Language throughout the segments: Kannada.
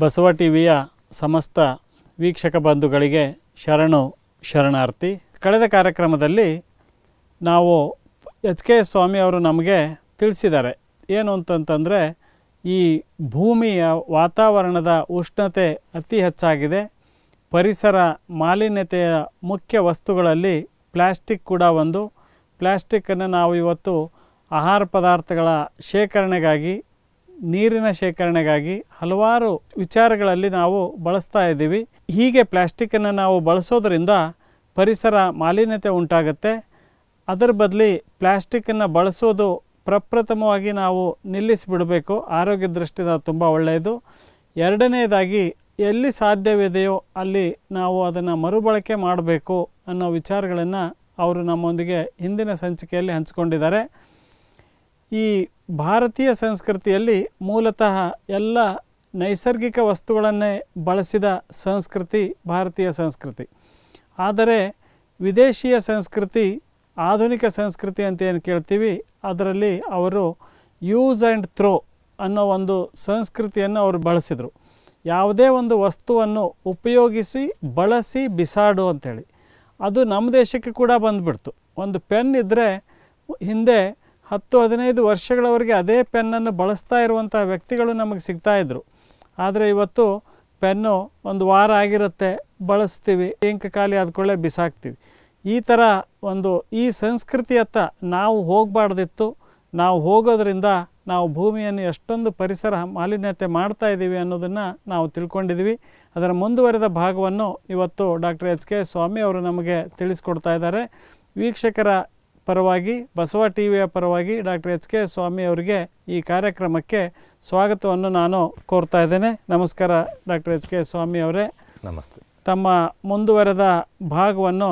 ಬಸವ ಟಿವಿಯ ಸಮಸ್ತ ವೀಕ್ಷಕ ಬಂಧುಗಳಿಗೆ ಶರಣು ಶರಣಾರ್ಥಿ ಕಳೆದ ಕಾರ್ಯಕ್ರಮದಲ್ಲಿ ನಾವು ಎಚ್ ಕೆ ಸ್ವಾಮಿ ಅವರು ನಮಗೆ ತಿಳಿಸಿದ್ದಾರೆ ಏನು ಅಂತಂತಂದರೆ ಈ ಭೂಮಿಯ ವಾತಾವರಣದ ಉಷ್ಣತೆ ಅತಿ ಹೆಚ್ಚಾಗಿದೆ ಪರಿಸರ ಮಾಲಿನ್ಯತೆಯ ಮುಖ್ಯ ವಸ್ತುಗಳಲ್ಲಿ ಪ್ಲ್ಯಾಸ್ಟಿಕ್ ಕೂಡ ಒಂದು ಪ್ಲ್ಯಾಸ್ಟಿಕ್ಕನ್ನು ನಾವು ಇವತ್ತು ಆಹಾರ ಪದಾರ್ಥಗಳ ಶೇಖರಣೆಗಾಗಿ ನೀರಿನ ಶೇಖರಣೆಗಾಗಿ ಹಲವಾರು ವಿಚಾರಗಳಲ್ಲಿ ನಾವು ಬಳಸ್ತಾ ಇದ್ದೀವಿ ಹೀಗೆ ಪ್ಲ್ಯಾಸ್ಟಿಕ್ಕನ್ನು ನಾವು ಬಳಸೋದರಿಂದ ಪರಿಸರ ಮಾಲಿನ್ಯತೆ ಉಂಟಾಗುತ್ತೆ ಅದರ ಬದಲಿ ಪ್ಲ್ಯಾಸ್ಟಿಕ್ಕನ್ನು ಬಳಸೋದು ಪ್ರಪ್ರಥಮವಾಗಿ ನಾವು ನಿಲ್ಲಿಸಿಬಿಡಬೇಕು ಆರೋಗ್ಯ ದೃಷ್ಟಿಯಿಂದ ತುಂಬ ಒಳ್ಳೆಯದು ಎರಡನೆಯದಾಗಿ ಎಲ್ಲಿ ಸಾಧ್ಯವಿದೆಯೋ ಅಲ್ಲಿ ನಾವು ಅದನ್ನು ಮರುಬಳಕೆ ಮಾಡಬೇಕು ಅನ್ನೋ ವಿಚಾರಗಳನ್ನು ಅವರು ನಮ್ಮೊಂದಿಗೆ ಹಿಂದಿನ ಸಂಚಿಕೆಯಲ್ಲಿ ಹಂಚಿಕೊಂಡಿದ್ದಾರೆ ಈ ಭಾರತೀಯ ಸಂಸ್ಕೃತಿಯಲ್ಲಿ ಮೂಲತಃ ಎಲ್ಲ ನೈಸರ್ಗಿಕ ವಸ್ತುಗಳನ್ನೇ ಬಳಸಿದ ಸಂಸ್ಕೃತಿ ಭಾರತೀಯ ಸಂಸ್ಕೃತಿ ಆದರೆ ವಿದೇಶೀಯ ಸಂಸ್ಕೃತಿ ಆಧುನಿಕ ಸಂಸ್ಕೃತಿ ಅಂತ ಏನು ಕೇಳ್ತೀವಿ ಅದರಲ್ಲಿ ಅವರು ಯೂಸ್ ಆ್ಯಂಡ್ ಥ್ರೋ ಅನ್ನೋ ಒಂದು ಸಂಸ್ಕೃತಿಯನ್ನು ಅವರು ಬಳಸಿದರು ಯಾವುದೇ ಒಂದು ವಸ್ತುವನ್ನು ಉಪಯೋಗಿಸಿ ಬಳಸಿ ಬಿಸಾಡು ಅಂಥೇಳಿ ಅದು ನಮ್ಮ ದೇಶಕ್ಕೆ ಕೂಡ ಬಂದುಬಿಡ್ತು ಒಂದು ಪೆನ್ ಇದ್ದರೆ ಹಿಂದೆ ಹತ್ತು ಹದಿನೈದು ವರ್ಷಗಳವರೆಗೆ ಅದೇ ಪೆನ್ನನ್ನು ಬಳಸ್ತಾ ಇರುವಂಥ ವ್ಯಕ್ತಿಗಳು ನಮಗೆ ಸಿಗ್ತಾಯಿದ್ರು ಆದರೆ ಇವತ್ತು ಪೆನ್ನು ಒಂದು ವಾರ ಆಗಿರುತ್ತೆ ಬಳಸ್ತೀವಿ ಇಂಕ್ ಖಾಲಿ ಆದ್ಕೊಳ್ಳೆ ಬಿಸಾಕ್ತೀವಿ ಈ ಥರ ಒಂದು ಈ ಸಂಸ್ಕೃತಿಯತ್ತ ನಾವು ಹೋಗಬಾರ್ದಿತ್ತು ನಾವು ಹೋಗೋದ್ರಿಂದ ನಾವು ಭೂಮಿಯನ್ನು ಎಷ್ಟೊಂದು ಪರಿಸರ ಮಾಲಿನ್ಯತೆ ಮಾಡ್ತಾ ಇದ್ದೀವಿ ಅನ್ನೋದನ್ನು ನಾವು ತಿಳ್ಕೊಂಡಿದ್ದೀವಿ ಅದರ ಮುಂದುವರೆದ ಭಾಗವನ್ನು ಇವತ್ತು ಡಾಕ್ಟರ್ ಎಚ್ ಕೆ ಸ್ವಾಮಿ ಅವರು ನಮಗೆ ತಿಳಿಸ್ಕೊಡ್ತಾ ಇದ್ದಾರೆ ವೀಕ್ಷಕರ ಪರವಾಗಿ ಬಸವ ಟಿ ವಿಯ ಪರವಾಗಿ ಡಾಕ್ಟರ್ ಎಚ್ ಕೆ ಸ್ವಾಮಿ ಅವರಿಗೆ ಈ ಕಾರ್ಯಕ್ರಮಕ್ಕೆ ಸ್ವಾಗತವನ್ನು ನಾನು ಕೋರ್ತಾ ಇದ್ದೇನೆ ನಮಸ್ಕಾರ ಡಾಕ್ಟರ್ ಎಚ್ ಕೆ ಸ್ವಾಮಿ ಅವರೇ ನಮಸ್ತೆ ತಮ್ಮ ಮುಂದುವರೆದ ಭಾಗವನ್ನು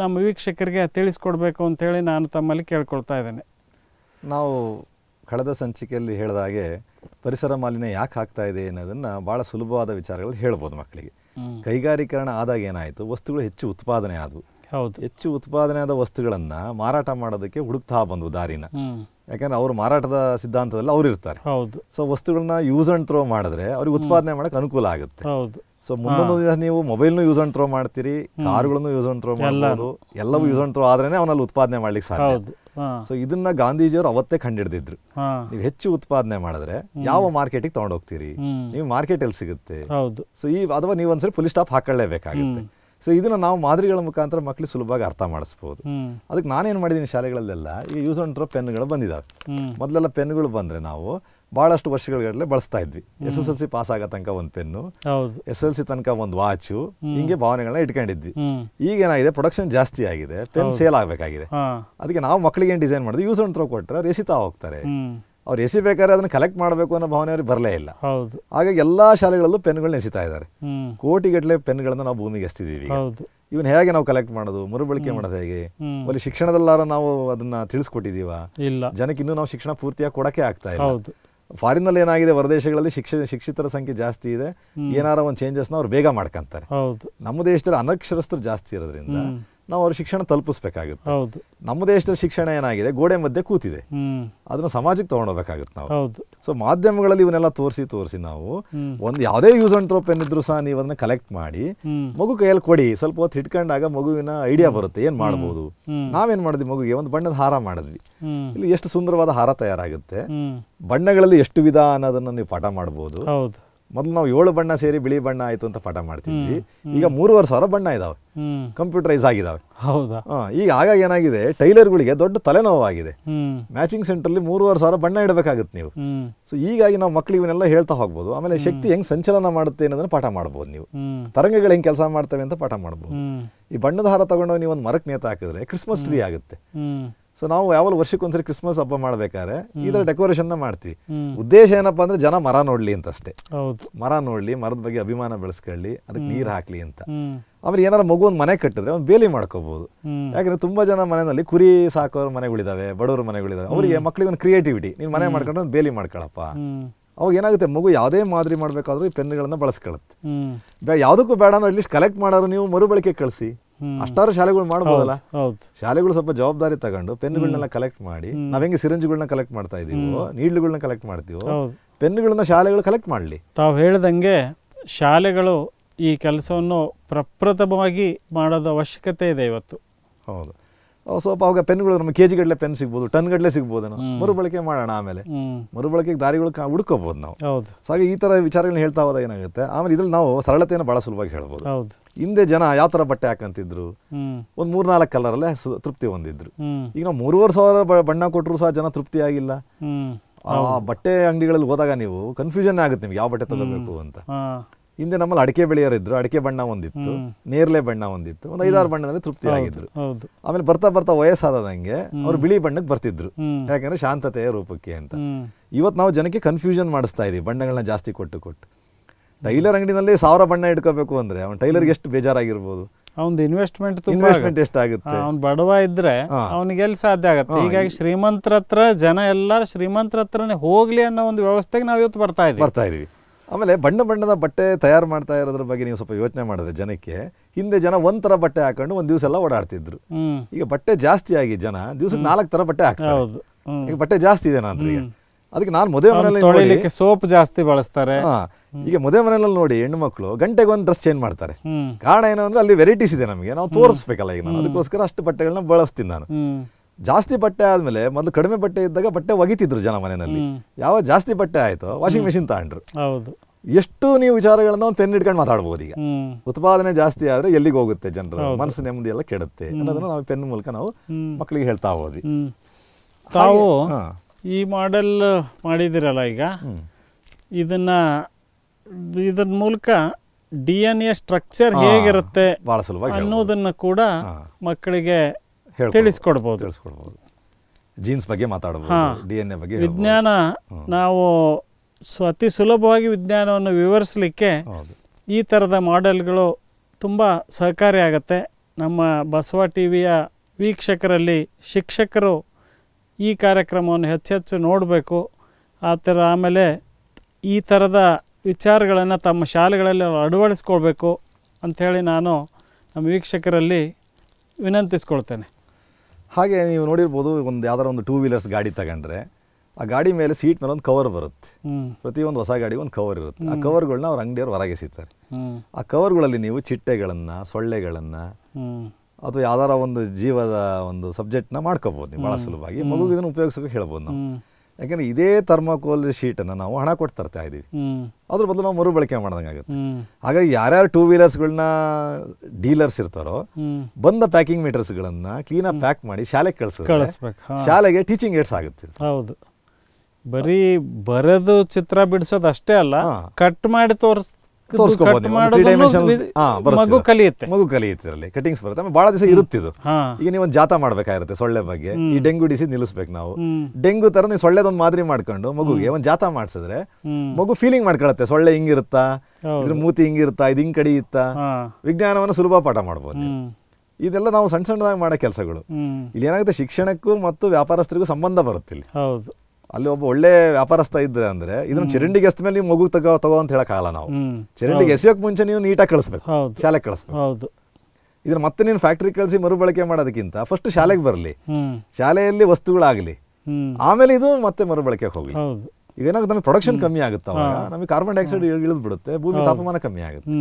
ನಮ್ಮ ವೀಕ್ಷಕರಿಗೆ ತಿಳಿಸ್ಕೊಡ್ಬೇಕು ಅಂತೇಳಿ ನಾನು ತಮ್ಮಲ್ಲಿ ಕೇಳ್ಕೊಳ್ತಾ ಇದ್ದೇನೆ ನಾವು ಕಳೆದ ಸಂಚಿಕೆಯಲ್ಲಿ ಹೇಳಿದ ಹಾಗೆ ಪರಿಸರ ಮಾಲಿನ್ಯ ಯಾಕೆ ಆಗ್ತಾ ಇದೆ ಅನ್ನೋದನ್ನು ಭಾಳ ಸುಲಭವಾದ ವಿಚಾರಗಳು ಹೇಳ್ಬೋದು ಮಕ್ಕಳಿಗೆ ಕೈಗಾರಿಕರಣ ಆದಾಗ ಏನಾಯಿತು ವಸ್ತುಗಳು ಹೆಚ್ಚು ಉತ್ಪಾದನೆ ಆದವು ಹೌದು ಹೆಚ್ಚು ಆದ ವಸ್ತುಗಳನ್ನ ಮಾರಾಟ ಮಾಡೋದಕ್ಕೆ ಹುಡುಕ್ತಾ ಬಂದು ದಾರಿನ ಯಾಕಂದ್ರೆ ಅವರು ಮಾರಾಟದ ಸಿದ್ಧಾಂತದಲ್ಲಿ ಅವ್ರು ಇರ್ತಾರೆ ಹೌದು ಸೊ ವಸ್ತುಗಳನ್ನ ಯೂಸ್ ಅಂಡ್ ಥ್ರೋ ಮಾಡಿದ್ರೆ ಅವ್ರಿಗೆ ಉತ್ಪಾದನೆ ಮಾಡಕ್ಕೆ ಅನುಕೂಲ ಆಗುತ್ತೆ ಹೌದು ಸೊ ಮುಂದೊಂದು ದಿನ ನೀವು ಮೊಬೈಲ್ನು ಯೂಸ್ ಅಂಡ್ ಥ್ರೋ ಮಾಡ್ತೀರಿ ಕಾರುಗಳನ್ನು ಯೂಸ್ ಅಂಡ್ ಥ್ರೋ ಮಾಡಬಹುದು ಎಲ್ಲವೂ ಯೂಸ್ ಅಂಡ್ ಥ್ರೋ ಆದ್ರೇನೆ ಅವನಲ್ಲಿ ಉತ್ಪಾದನೆ ಮಾಡ್ಲಿಕ್ಕೆ ಸಾಧ್ಯ ಸೊ ಇದನ್ನ ಗಾಂಧೀಜಿಯವರು ಅವತ್ತೇ ಕಂಡಿಡ್ದಿದ್ರು ನೀವು ಹೆಚ್ಚು ಉತ್ಪಾದನೆ ಮಾಡಿದ್ರೆ ಯಾವ ಮಾರ್ಕೆಟ್ಗೆ ತಗೊಂಡೋಗ್ತೀರಿ ನೀವು ಮಾರ್ಕೆಟ್ ಎಲ್ಲಿ ಸಿಗುತ್ತೆ ಸೊ ಈ ಅಥವಾ ನೀವು ಒಂದ್ಸರಿ ಫುಲ್ ಸ್ಟಾಪ್ ಹಾಕೊಳ್ಳೇಬೇಕಾಗುತ್ತೆ ಸೊ ಇದನ್ನ ನಾವು ಮಾದರಿಗಳ ಮುಖಾಂತರ ಮಕ್ಕಳಿಗೆ ಸುಲಭವಾಗಿ ಅರ್ಥ ಮಾಡಿಸ್ಬೋದು ಅದಕ್ಕೆ ನಾನೇನ್ ಮಾಡಿದೀನಿ ಶಾಲೆಗಳಲ್ಲೆಲ್ಲ ಈ ಯೂಸ್ ಅಂಡ್ ಥ್ರೋ ಪೆನ್ಗಳು ಬಂದಿದಾವೆ ಮೊದಲೆಲ್ಲ ಪೆನ್ಗಳು ಬಂದ್ರೆ ನಾವು ಭಾಳಷ್ಟು ವರ್ಷಗಳಲ್ಲೇ ಬಳಸ್ತಾ ಇದ್ವಿ S S L C pass ಆಗೋ ತನಕ ಒಂದು ಪೆನ್ನು ಎಸ್ ಎಲ್ ಸಿ ತನಕ ಒಂದು ವಾಚು ಹಿಂಗೆ ಭಾವನೆಗಳನ್ನ ಇಟ್ಕೊಂಡಿದ್ವಿ ಈಗ ಏನಾಗಿದೆ ಪ್ರೊಡಕ್ಷನ್ ಜಾಸ್ತಿ ಆಗಿದೆ ಪೆನ್ ಸೇಲ್ ಆಗಬೇಕಾಗಿದೆ ಅದಕ್ಕೆ ನಾವು ಮಕ್ಕಳಿಗೆ ಏನು ಡಿಸೈನ್ ಮಾಡಿದ್ವಿ ಯೂಸ್ ಅಂಡ್ ಥ್ರೋ ಕೊಟ್ಟರೆ ರೆಸಿತಾ ಹೋಗ್ತಾರೆ ಅವ್ರು ಎಸಿಬೇಕಾದ್ರೆ ಅದನ್ನ ಕಲೆಕ್ಟ್ ಮಾಡಬೇಕು ಅನ್ನೋ ಭಾವನೆ ಅವ್ರಿಗೆ ಬರಲೇ ಇಲ್ಲ ಹೌದು ಹಾಗಾಗಿ ಎಲ್ಲಾ ಶಾಲೆಗಳಲ್ಲೂ ಪೆನ್ಗಳನ್ನ ಎಸಿತಾ ಇದ್ದಾರೆ ಕೋಟಿಗಟ್ಟಲೆ ಪೆನ್ಗಳನ್ನ ನಾವು ಭೂಮಿಗೆ ಎಸ್ತಿದ್ದೀವಿ ಇವನ್ ಹೇಗೆ ನಾವು ಕಲೆಕ್ಟ್ ಮಾಡೋದು ಮರುಬಳಕೆ ಮಾಡೋದು ಹೇಗೆ ಅಲ್ಲಿ ಶಿಕ್ಷಣದಲ್ಲಾರ ನಾವು ಅದನ್ನ ತಿಳಿಸ್ಕೊಟ್ಟಿದೀವ ಇಲ್ಲ ಜನಕ್ಕೆ ಇನ್ನೂ ನಾವು ಶಿಕ್ಷಣ ಪೂರ್ತಿಯಾಗಿ ಕೊಡಕ್ಕೆ ಆಗ್ತಾ ಇಲ್ಲ ಫಾರಿನ್ ಅಲ್ಲಿ ಏನಾಗಿದೆ ಹೊರದೇಶಗಳಲ್ಲಿ ಶಿಕ್ಷ ಶಿಕ್ಷಿತರ ಸಂಖ್ಯೆ ಜಾಸ್ತಿ ಇದೆ ಏನಾರ ಒಂದು ಚೇಂಜಸ್ ನ ಅವ್ರು ಬೇಗ ಮಾಡ್ಕೊಂತಾರೆ ನಮ್ಮ ದೇಶದಲ್ಲಿ ಅನಕ್ಷರಸ್ಥರು ಜಾಸ್ತಿ ಇರೋದ್ರಿಂದ ನಾವು ಅವ್ರ ಶಿಕ್ಷಣ ತಲುಪಿಸ್ಬೇಕಾಗುತ್ತೆ ಹೌದು ನಮ್ಮ ದೇಶದ ಶಿಕ್ಷಣ ಏನಾಗಿದೆ ಗೋಡೆ ಮಧ್ಯೆ ಕೂತಿದೆ ಅದನ್ನ ಸಮಾಜಕ್ಕೆ ತಗೊಂಡೋಗ್ಬೇಕಾಗುತ್ತೆ ನಾವು ಸೊ ಮಾಧ್ಯಮಗಳಲ್ಲಿ ಇವನ್ನೆಲ್ಲ ತೋರಿಸಿ ತೋರಿಸಿ ನಾವು ಒಂದು ಯಾವುದೇ ಯೂಸ್ ಅಂಡ್ ಥ್ರೋ ಏನಿದ್ರು ಸಹ ನೀವು ಅದನ್ನ ಕಲೆಕ್ಟ್ ಮಾಡಿ ಮಗು ಕೈಯಲ್ಲಿ ಕೊಡಿ ಸ್ವಲ್ಪ ಹೊತ್ತು ಹಿಡ್ಕೊಂಡಾಗ ಮಗುವಿನ ಐಡಿಯಾ ಬರುತ್ತೆ ಏನು ಮಾಡ್ಬೋದು ನಾವೇನ್ ಮಾಡಿದ್ವಿ ಮಗುಗೆ ಒಂದು ಬಣ್ಣದ ಹಾರ ಮಾಡಿದ್ವಿ ಇಲ್ಲಿ ಎಷ್ಟು ಸುಂದರವಾದ ಹಾರ ತಯಾರಾಗುತ್ತೆ ಬಣ್ಣಗಳಲ್ಲಿ ಎಷ್ಟು ವಿಧ ಅನ್ನೋದನ್ನ ನೀವು ಪಾಠ ಮಾಡ್ಬೋದು ಮೊದಲು ನಾವು ಏಳು ಬಣ್ಣ ಸೇರಿ ಬಿಳಿ ಬಣ್ಣ ಆಯ್ತು ಅಂತ ಪಾಠ ಮಾಡ್ತಿದ್ವಿ ಈಗ ಮೂರುವರೆ ಸಾವಿರ ಬಣ್ಣ ಇದಾವೆ ಕಂಪ್ಯೂಟರೈಸ್ ಆಗಿದಾವೆ ಹೌದಾ ಈಗ ಆಗಾಗ ಏನಾಗಿದೆ ಟೈಲರ್ಗಳಿಗೆ ದೊಡ್ಡ ತಲೆನೋವಾಗಿದೆ ಮ್ಯಾಚಿಂಗ್ ಸೆಂಟರ್ ಮೂರುವರೆ ಸಾವಿರ ಬಣ್ಣ ಇಡಬೇಕಾಗುತ್ತೆ ನೀವು ಸೊ ಈಗಾಗಿ ನಾವು ಮಕ್ಕಳಿಗೆ ಇವನ್ನೆಲ್ಲ ಹೇಳ್ತಾ ಹೋಗ್ಬೋದು ಆಮೇಲೆ ಶಕ್ತಿ ಹೆಂಗ್ ಸಂಚಲನ ಮಾಡುತ್ತೆ ಅನ್ನೋದನ್ನ ಪಾಠ ಮಾಡಬಹುದು ನೀವು ತರಂಗಗಳು ಹೆಂಗ್ ಕೆಲಸ ಮಾಡ್ತವೆ ಅಂತ ಪಾಠ ಮಾಡಬಹುದು ಈ ಬಣ್ಣದ ಹಾರ ತಗೊಂಡು ನೀವು ಒಂದು ಮರಕ್ಕೆ ನೇತ ಹಾಕಿದ್ರೆ ಕ್ರಿಸ್ಮಸ್ ಟ್ರೀ ಆಗುತ್ತೆ ಸೊ ನಾವು ಯಾವ ವರ್ಷಕ್ಕೊಂದ್ಸರಿ ಕ್ರಿಸ್ಮಸ್ ಹಬ್ಬ ಮಾಡ್ಬೇಕಾದ್ರೆ ಈ ಡೆಕೋರೇಷನ್ ಮಾಡ್ತೀವಿ ಉದ್ದೇಶ ಏನಪ್ಪಾ ಅಂದ್ರೆ ಜನ ಮರ ನೋಡ್ಲಿ ಅಂತ ಅಷ್ಟೇ ಮರ ನೋಡ್ಲಿ ಮರದ ಬಗ್ಗೆ ಅಭಿಮಾನ ಬೆಳೆಸ್ಕೊಳ್ಳಿ ಅದಕ್ಕೆ ನೀರ್ ಹಾಕ್ಲಿ ಅಂತ ಆಮೇಲೆ ಏನಾರ ಮಗು ಒಂದು ಮನೆ ಕಟ್ಟಿದ್ರೆ ಒಂದು ಬೇಲಿ ಮಾಡ್ಕೋಬಹುದು ಯಾಕಂದ್ರೆ ತುಂಬಾ ಜನ ಮನೆಯಲ್ಲಿ ಕುರಿ ಸಾಕೋರ್ ಮನೆಗಳಿದಾವೆ ಬಡವರ ಮನೆಗಳಿದಾವೆ ಅವರಿಗೆ ಮಕ್ಕಳಿಗೆ ಒಂದು ಕ್ರಿಯೇಟಿವಿಟಿ ನೀನ್ ಮನೆ ಮಾಡ್ಕೊಂಡ್ರೆ ಒಂದು ಬೇಲಿ ಮಾಡ್ಕೊಳಪ್ಪ ಅವಾಗ ಏನಾಗುತ್ತೆ ಮಗು ಯಾವುದೇ ಮಾದರಿ ಈ ಪೆನ್ಗಳನ್ನ ಬಳಸ್ಕೊಳ್ಳುತ್ತೆ ಯಾವುದಕ್ಕೂ ಬೇಡ ಅಂದ್ರೆ ಅಟ್ಲೀಸ್ಟ್ ಕಲೆಕ್ಟ್ ಮಾಡೋರು ನೀವು ಮರುಬಳಕೆ ಕಳಿಸಿ ಅಷ್ಟಾರು ಶಾಲೆಗಳು ಮಾಡಬಹುದಲ್ಲ ಶಾಲೆಗಳು ಸ್ವಲ್ಪ ಜವಾಬ್ದಾರಿ ತಗೊಂಡು ಪೆನ್ಗಳನ್ನೆಲ್ಲ ಕಲೆಕ್ಟ್ ಮಾಡಿ ನಾವ್ ಹೆಂಗೆ ಸಿರಿಂಜ್ಗಳನ್ನ ಕಲೆಕ್ಟ್ ಮಾಡ್ತಾ ಇದೀವೋ ನೀಡ್ಲುಗಳನ್ನ ಕಲೆಕ್ಟ್ ಮಾಡ್ತೀವೋ ಪೆನ್ಗಳನ್ನ ಶಾಲೆಗಳು ಕಲೆಕ್ಟ್ ಮಾಡ್ಲಿ ತಾವು ಹೇಳ್ದಂಗೆ ಶಾಲೆಗಳು ಈ ಕೆಲಸವನ್ನು ಪ್ರಪ್ರಥಮವಾಗಿ ಮಾಡೋದ ಅವಶ್ಯಕತೆ ಇದೆ ಇವತ್ತು ಹೌದು ಸ್ವಲ್ಪ ಅವಾಗ ಪೆನ್ಗಳು ನಮ್ಗೆ ಕೆ ಗಡ್ಲೆ ಪೆನ್ ಸಿಗ್ಬೋದು ಟನ್ ಗಡ್ಲೆ ಸಿಗ್ಬೋದೇನೋ ಮರುಬಳಕೆ ಮಾಡೋಣ ಆಮೇಲೆ ಮರುಬಳಕೆಗೆ ದಾರಿಗಳು ಹುಡ್ಕೋಬಹುದು ನಾವು ಸೊ ಹಾಗೆ ಈ ತರ ವಿಚಾರಗಳನ್ನ ಹೇಳ್ತಾ ಹೋದಾಗ ಏನಾಗುತ್ತೆ ಆಮೇಲೆ ಇದ್ರಲ್ಲಿ ನಾವು ಸರಳತೆಯನ್ನು ಬಹಳ ಸುಲಭವಾಗಿ ಹೇಳ್ಬೋದು ಹಿಂದೆ ಜನ ಯಾವ ತರ ಬಟ್ಟೆ ಹಾಕಂತಿದ್ರು ಒಂದು ಮೂರ್ನಾಲ್ಕು ಕಲರ್ ಅಲ್ಲೇ ತೃಪ್ತಿ ಹೊಂದಿದ್ರು ಈಗ ನಾವು ಮೂರುವರೆ ಸಾವಿರ ಬಣ್ಣ ಕೊಟ್ಟರು ಸಹ ಜನ ತೃಪ್ತಿ ಆಗಿಲ್ಲ ಆ ಬಟ್ಟೆ ಅಂಗಡಿಗಳಲ್ಲಿ ಹೋದಾಗ ನೀವು ಕನ್ಫ್ಯೂಷನ್ ಆಗುತ್ತೆ ನಿಮ್ಗೆ ಯಾವ ಬಟ್ಟೆ ತಗೋಬೇಕು ಅಂತ ಹಿಂದೆ ನಮ್ಮಲ್ಲಿ ಅಡಿಕೆ ಬೆಳೆಯೋರಿದ್ರು ಅಡಿಕೆ ಬಣ್ಣ ಒಂದಿತ್ತು ನೇರಳೆ ಬಣ್ಣ ಒಂದಿತ್ತು ಒಂದು ಐದಾರು ಬಣ್ಣದಲ್ಲಿ ತೃಪ್ತಿ ಆಗಿದ್ರು ಆಮೇಲೆ ಬರ್ತಾ ಬರ್ತಾ ವಯಸ್ಸಾದಂಗೆ ಅವ್ರು ಬಿಳಿ ಬಣ್ಣಕ್ಕೆ ಬರ್ತಿದ್ರು ಯಾಕಂದ್ರೆ ಶಾಂತತೆಯ ರೂಪಕ್ಕೆ ಅಂತ ಇವತ್ತು ನಾವು ಜನಕ್ಕೆ ಕನ್ಫ್ಯೂಷನ್ ಮಾಡಿಸ್ತಾ ಇದೀವಿ ಬಣ್ಣಗಳನ್ನ ಜಾಸ್ತಿ ಕೊಟ್ಟು ಕೊಟ್ಟು ಟೈಲರ್ ಅಂಗಡಿನಲ್ಲಿ ಸಾವಿರ ಬಣ್ಣ ಇಟ್ಕೋಬೇಕು ಅಂದ್ರೆ ಟೈಲರ್ ಗೆ ಎಷ್ಟು ಬೇಜಾರಾಗಿರ್ಬೋದು ಅವ್ನ ಇನ್ವೆಸ್ಟ್ಮೆಂಟ್ ಇನ್ವೆಸ್ಟ್ಮೆಂಟ್ ಆಗುತ್ತೆ ಅವ್ನು ಬಡವ ಇದ್ರೆ ಅವ್ನಿಗೆ ಎಲ್ಲಿ ಸಾಧ್ಯ ಆಗುತ್ತೆ ಹೀಗಾಗಿ ಶ್ರೀಮಂತರ ಹತ್ರ ಜನ ಎಲ್ಲ ಶ್ರೀಮಂತರ ಹತ್ರನೇ ಹೋಗ್ಲಿ ಅನ್ನೋ ಒಂದು ವ್ಯವಸ್ಥೆಗೆ ನಾವು ಇವತ್ತು ಬರ್ತಾ ಇದೀವಿ ಬರ್ತಾ ಇದೀವಿ ಆಮೇಲೆ ಬಣ್ಣ ಬಣ್ಣದ ಬಟ್ಟೆ ತಯಾರು ಮಾಡ್ತಾ ಇರೋದ್ರ ಬಗ್ಗೆ ನೀವು ಸ್ವಲ್ಪ ಯೋಚನೆ ಮಾಡಿದ್ರೆ ಜನಕ್ಕೆ ಹಿಂದೆ ಜನ ಒಂಥರ ಬಟ್ಟೆ ಹಾಕೊಂಡು ಒಂದು ದಿವಸ ಎಲ್ಲ ಓಡಾಡ್ತಿದ್ರು ಈಗ ಬಟ್ಟೆ ಜಾಸ್ತಿ ಆಗಿ ಜನ ದಿವಸ ನಾಲ್ಕು ತರ ಬಟ್ಟೆ ಹಾಕ್ತಾರೆ ಈಗ ಬಟ್ಟೆ ಜಾಸ್ತಿ ಇದೆ ನಾನು ಅದಕ್ಕೆ ನಾನು ಮದುವೆ ಮನೆಯಲ್ಲಿ ಸೋಪ್ ಜಾಸ್ತಿ ಬಳಸ್ತಾರೆ ಈಗ ಮದುವೆ ಮನೆಯಲ್ಲಿ ನೋಡಿ ಹೆಣ್ಣು ಮಕ್ಕಳು ಗಂಟೆಗೆ ಒಂದು ಡ್ರೆಸ್ ಚೇಂಜ್ ಮಾಡ್ತಾರೆ ಕಾರಣ ಏನು ಅಂದ್ರೆ ಅಲ್ಲಿ ವೆರೈಟೀಸ್ ಇದೆ ನಮಗೆ ನಾವು ತೋರಿಸ್ಬೇಕಲ್ಲ ಈಗ ನಾನು ಅದಕ್ಕೋಸ್ಕರ ಅಷ್ಟು ಬಟ್ಟೆಗಳನ್ನ ಬಳಸ್ತೀನಿ ನಾನು ಜಾಸ್ತಿ ಬಟ್ಟೆ ಆದಮೇಲೆ ಮೊದಲು ಕಡಿಮೆ ಬಟ್ಟೆ ಇದ್ದಾಗ ಬಟ್ಟೆ ಒಗಿತಿದ್ರು ಜನ ಮನೆಯಲ್ಲಿ ಯಾವ ಜಾಸ್ತಿ ಬಟ್ಟೆ ಆಯಿತು ವಾಷಿಂಗ್ ಮೆಷಿನ್ ತಗೊಂಡ್ರು ಹೌದು ಎಷ್ಟು ನೀವು ವಿಚಾರಗಳನ್ನ ಒಂದು ಪೆನ್ ಇಟ್ಕೊಂಡು ಮಾತಾಡ್ಬೋದು ಈಗ ಉತ್ಪಾದನೆ ಜಾಸ್ತಿ ಆದ್ರೆ ಎಲ್ಲಿಗೆ ಹೋಗುತ್ತೆ ಜನರ ಮನಸ್ಸು ನೆಮ್ಮದಿ ಎಲ್ಲ ಕೆಡುತ್ತೆ ಅನ್ನೋದನ್ನ ನಾವು ಪೆನ್ ಮೂಲಕ ನಾವು ಮಕ್ಕಳಿಗೆ ಹೇಳ್ತಾ ಹೋದ್ವಿ ತಾವು ಈ ಮಾಡೆಲ್ ಮಾಡಿದಿರಲ್ಲ ಈಗ ಇದನ್ನ ಇದರ ಮೂಲಕ ಡಿ ಎನ್ ಎ ಸ್ಟ್ರಕ್ಚರ್ ಹೇಗಿರುತ್ತೆ ಅನ್ನೋದನ್ನ ಕೂಡ ಮಕ್ಕಳಿಗೆ ತಿಳಿಸ್ಕೊಡ್ಬೋದು ತಿಳಿಸ್ಕೊಡ್ಬೋದು ಜೀನ್ಸ್ ಬಗ್ಗೆ ಮಾತಾಡಬಹುದು ಡಿ ಎನ್ ಎ ವಿಜ್ಞಾನ ನಾವು ಅತಿ ಸುಲಭವಾಗಿ ವಿಜ್ಞಾನವನ್ನು ವಿವರಿಸಲಿಕ್ಕೆ ಈ ಥರದ ಮಾಡೆಲ್ಗಳು ತುಂಬ ಸಹಕಾರಿಯಾಗತ್ತೆ ನಮ್ಮ ಬಸವ ಟಿ ವಿಯ ವೀಕ್ಷಕರಲ್ಲಿ ಶಿಕ್ಷಕರು ಈ ಕಾರ್ಯಕ್ರಮವನ್ನು ಹೆಚ್ಚೆಚ್ಚು ನೋಡಬೇಕು ಆ ಥರ ಆಮೇಲೆ ಈ ಥರದ ವಿಚಾರಗಳನ್ನು ತಮ್ಮ ಶಾಲೆಗಳಲ್ಲಿ ಅಳವಡಿಸ್ಕೊಳ್ಬೇಕು ಅಂಥೇಳಿ ನಾನು ನಮ್ಮ ವೀಕ್ಷಕರಲ್ಲಿ ವಿನಂತಿಸ್ಕೊಳ್ತೇನೆ ಹಾಗೆ ನೀವು ನೋಡಿರ್ಬೋದು ಒಂದು ಯಾವ್ದಾರ ಒಂದು ಟೂ ವೀಲರ್ಸ್ ಗಾಡಿ ತಗೊಂಡ್ರೆ ಆ ಗಾಡಿ ಮೇಲೆ ಸೀಟ್ ಮೇಲೆ ಒಂದು ಕವರ್ ಬರುತ್ತೆ ಪ್ರತಿಯೊಂದು ಹೊಸ ಗಾಡಿಗೆ ಒಂದು ಕವರ್ ಇರುತ್ತೆ ಆ ಕವರ್ಗಳನ್ನ ಅವ್ರ ಅಂಗಡಿಯವ್ರು ಹೊರಗೆಸಿತಾರೆ ಆ ಕವರ್ಗಳಲ್ಲಿ ನೀವು ಚಿಟ್ಟೆಗಳನ್ನ ಸೊಳ್ಳೆಗಳನ್ನ ಅಥವಾ ಯಾವ್ದಾರ ಒಂದು ಜೀವದ ಒಂದು ಸಬ್ಜೆಕ್ಟ್ನ ಮಾಡ್ಕೋಬೋದು ನೀವು ಬಹಳ ಸುಲಭವಾಗಿ ಮಗು ಇದನ್ನು ಉಪಯೋಗಿಸಬೇಕು ಹೇಳ್ಬೋದು ನಾವು ಯಾಕಂದ್ರೆ ಇದೇ ಥರ್ಮಾಕೋಲ್ ಶೀಟನ್ನು ನಾವು ಹಣ ಕೊಟ್ಟು ತರ್ತಾ ಇದ್ದೀವಿ ಅದ್ರ ಬದಲು ನಾವು ಮರುಬಳಕೆ ಮಾಡ್ದಂಗೆ ಹಾಗಾಗಿ ಯಾರ್ಯಾರು ಟೂ ವೀಲರ್ಸ್ಗಳನ್ನ ಡೀಲರ್ಸ್ ಇರ್ತಾರೋ ಬಂದ ಪ್ಯಾಕಿಂಗ್ ಮೀಟರ್ಸ್ಗಳನ್ನು ಕ್ಲೀನಾಗಿ ಪ್ಯಾಕ್ ಮಾಡಿ ಶಾಲೆಗೆ ಕಳಿಸ್ತಾರೆ ಶಾಲೆಗೆ ಟೀಚಿಂಗ್ ಏಡ್ಸ್ ಆಗುತ್ತೆ ಹೌದು ಬರೀ ಬರೆದು ಚಿತ್ರ ಬಿಡಿಸೋದು ಅಷ್ಟೇ ಅಲ್ಲ ಕಟ್ ಮಾಡಿ ತೋರಿಸ್ ಮಗು ಕಲಿಯುತ್ತೆ ಮಗು ಕಟಿಂಗ್ಸ್ ಬರುತ್ತೆ ಆಮೇಲೆ ಬಹಳ ದಿವಸ ಇದು ಈಗ ನೀವು ಜಾತ ಮಾಡ್ಬೇಕಾಗಿರುತ್ತೆ ಸೊಳ್ಳೆ ಬಗ್ಗೆ ಈ ಡೆಂಗು ಡಿಸಿ ನಿಲ್ಲಿಸಬೇಕು ನಾವು ಡೆಂಗು ತರ ನೀವು ಸೊಳ್ಳೆದೊಂದು ಮಾದರಿ ಮಾಡ್ಕೊಂಡು ಮಗುಗೆ ಒಂದು ಜಾತ ಮಾಡಿಸಿದ್ರೆ ಮಗು ಫೀಲಿಂಗ್ ಮಾಡ್ಕೊಳತ್ತೆ ಸೊಳ್ಳೆ ಹಿಂಗಿರುತ್ತಾ ಇದ್ರ ಮೂತಿ ಹಿಂಗಿರುತ್ತಾ ಇದು ಹಿಂಗ್ ಕಡಿಯುತ್ತಾ ವಿಜ್ಞಾನವನ್ನು ಸುಲಭ ಪಾಠ ಮಾಡ್ಬೋದು ಇದೆಲ್ಲ ನಾವು ಸಣ್ಣ ಸಣ್ಣದಾಗಿ ಮಾಡೋ ಕೆಲಸಗಳು ಇಲ್ಲಿ ಏನಾಗುತ್ತೆ ಶಿಕ್ಷಣಕ್ಕೂ ಮತ್ತು ವ್ಯಾಪಾರಸ್ಥರಿಗೂ ಸಂಬಂಧ ಬರುತ್ತೆ ಇಲ್ಲಿ ಹೌದು ಅಲ್ಲಿ ಒಬ್ಬ ಒಳ್ಳೆ ವ್ಯಾಪಾರಸ್ಥ ಇದ್ರೆ ಅಂದ್ರೆ ಇದನ್ನ ಚರಂಡಿಗೆ ಎಸ್ ಮೇಲೆ ನೀವು ಮಗು ತಗೋ ತಗೋ ಅಂತ ಆಗಲ್ಲ ನಾವು ಚರಂಡಿಗೆ ಎಸೆಯೋಕ್ ಮುಂಚೆ ನೀವು ನೀಟಾಗಿ ಕಳಿಸ್ಬೇಕು ಶಾಲೆಗೆ ಕಳಿಸ್ಬೇಕು ಹೌದು ಇದನ್ನ ಮತ್ತೆ ನೀನು ಫ್ಯಾಕ್ಟ್ರಿ ಕಳಿಸಿ ಮರುಬಳಕೆ ಮಾಡೋದಕ್ಕಿಂತ ಫಸ್ಟ್ ಶಾಲೆಗೆ ಬರಲಿ ಶಾಲೆಯಲ್ಲಿ ವಸ್ತುಗಳಾಗಲಿ ಆಮೇಲೆ ಇದು ಮತ್ತೆ ಮರುಬಳಕೆ ಹೋಗಲಿ ಈಗ ಏನಾಗುತ್ತೆ ನಮಗೆ ಪ್ರೊಡಕ್ಷನ್ ಕಮ್ಮಿ ಆಗುತ್ತೆ ಅವಾಗ ನಮಗೆ ಕಾರ್ಬನ್ ಡೈಆಕ್ಸೈಡ್ ಇಳಿದು ಬಿಡುತ್ತೆ ಭೂಮಿ ತಾಪಮಾನ ಕಮ್ಮಿ ಆಗುತ್ತೆ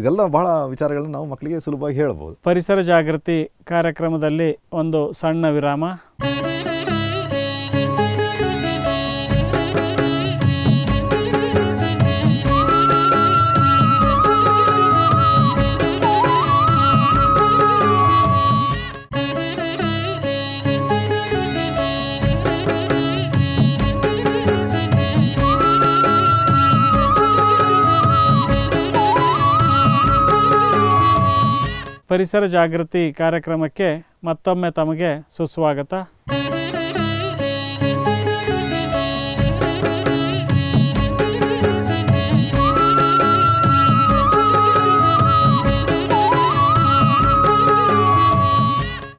ಇದೆಲ್ಲ ಬಹಳ ವಿಚಾರಗಳನ್ನ ನಾವು ಮಕ್ಕಳಿಗೆ ಸುಲಭವಾಗಿ ಹೇಳ್ಬೋದು ಪರಿಸರ ಜಾಗೃತಿ ಕಾರ್ಯಕ್ರಮದಲ್ಲಿ ಒಂದು ಸಣ್ಣ ವಿರಾಮ ಪರಿಸರ ಜಾಗೃತಿ ಕಾರ್ಯಕ್ರಮಕ್ಕೆ ಮತ್ತೊಮ್ಮೆ ತಮಗೆ ಸುಸ್ವಾಗತ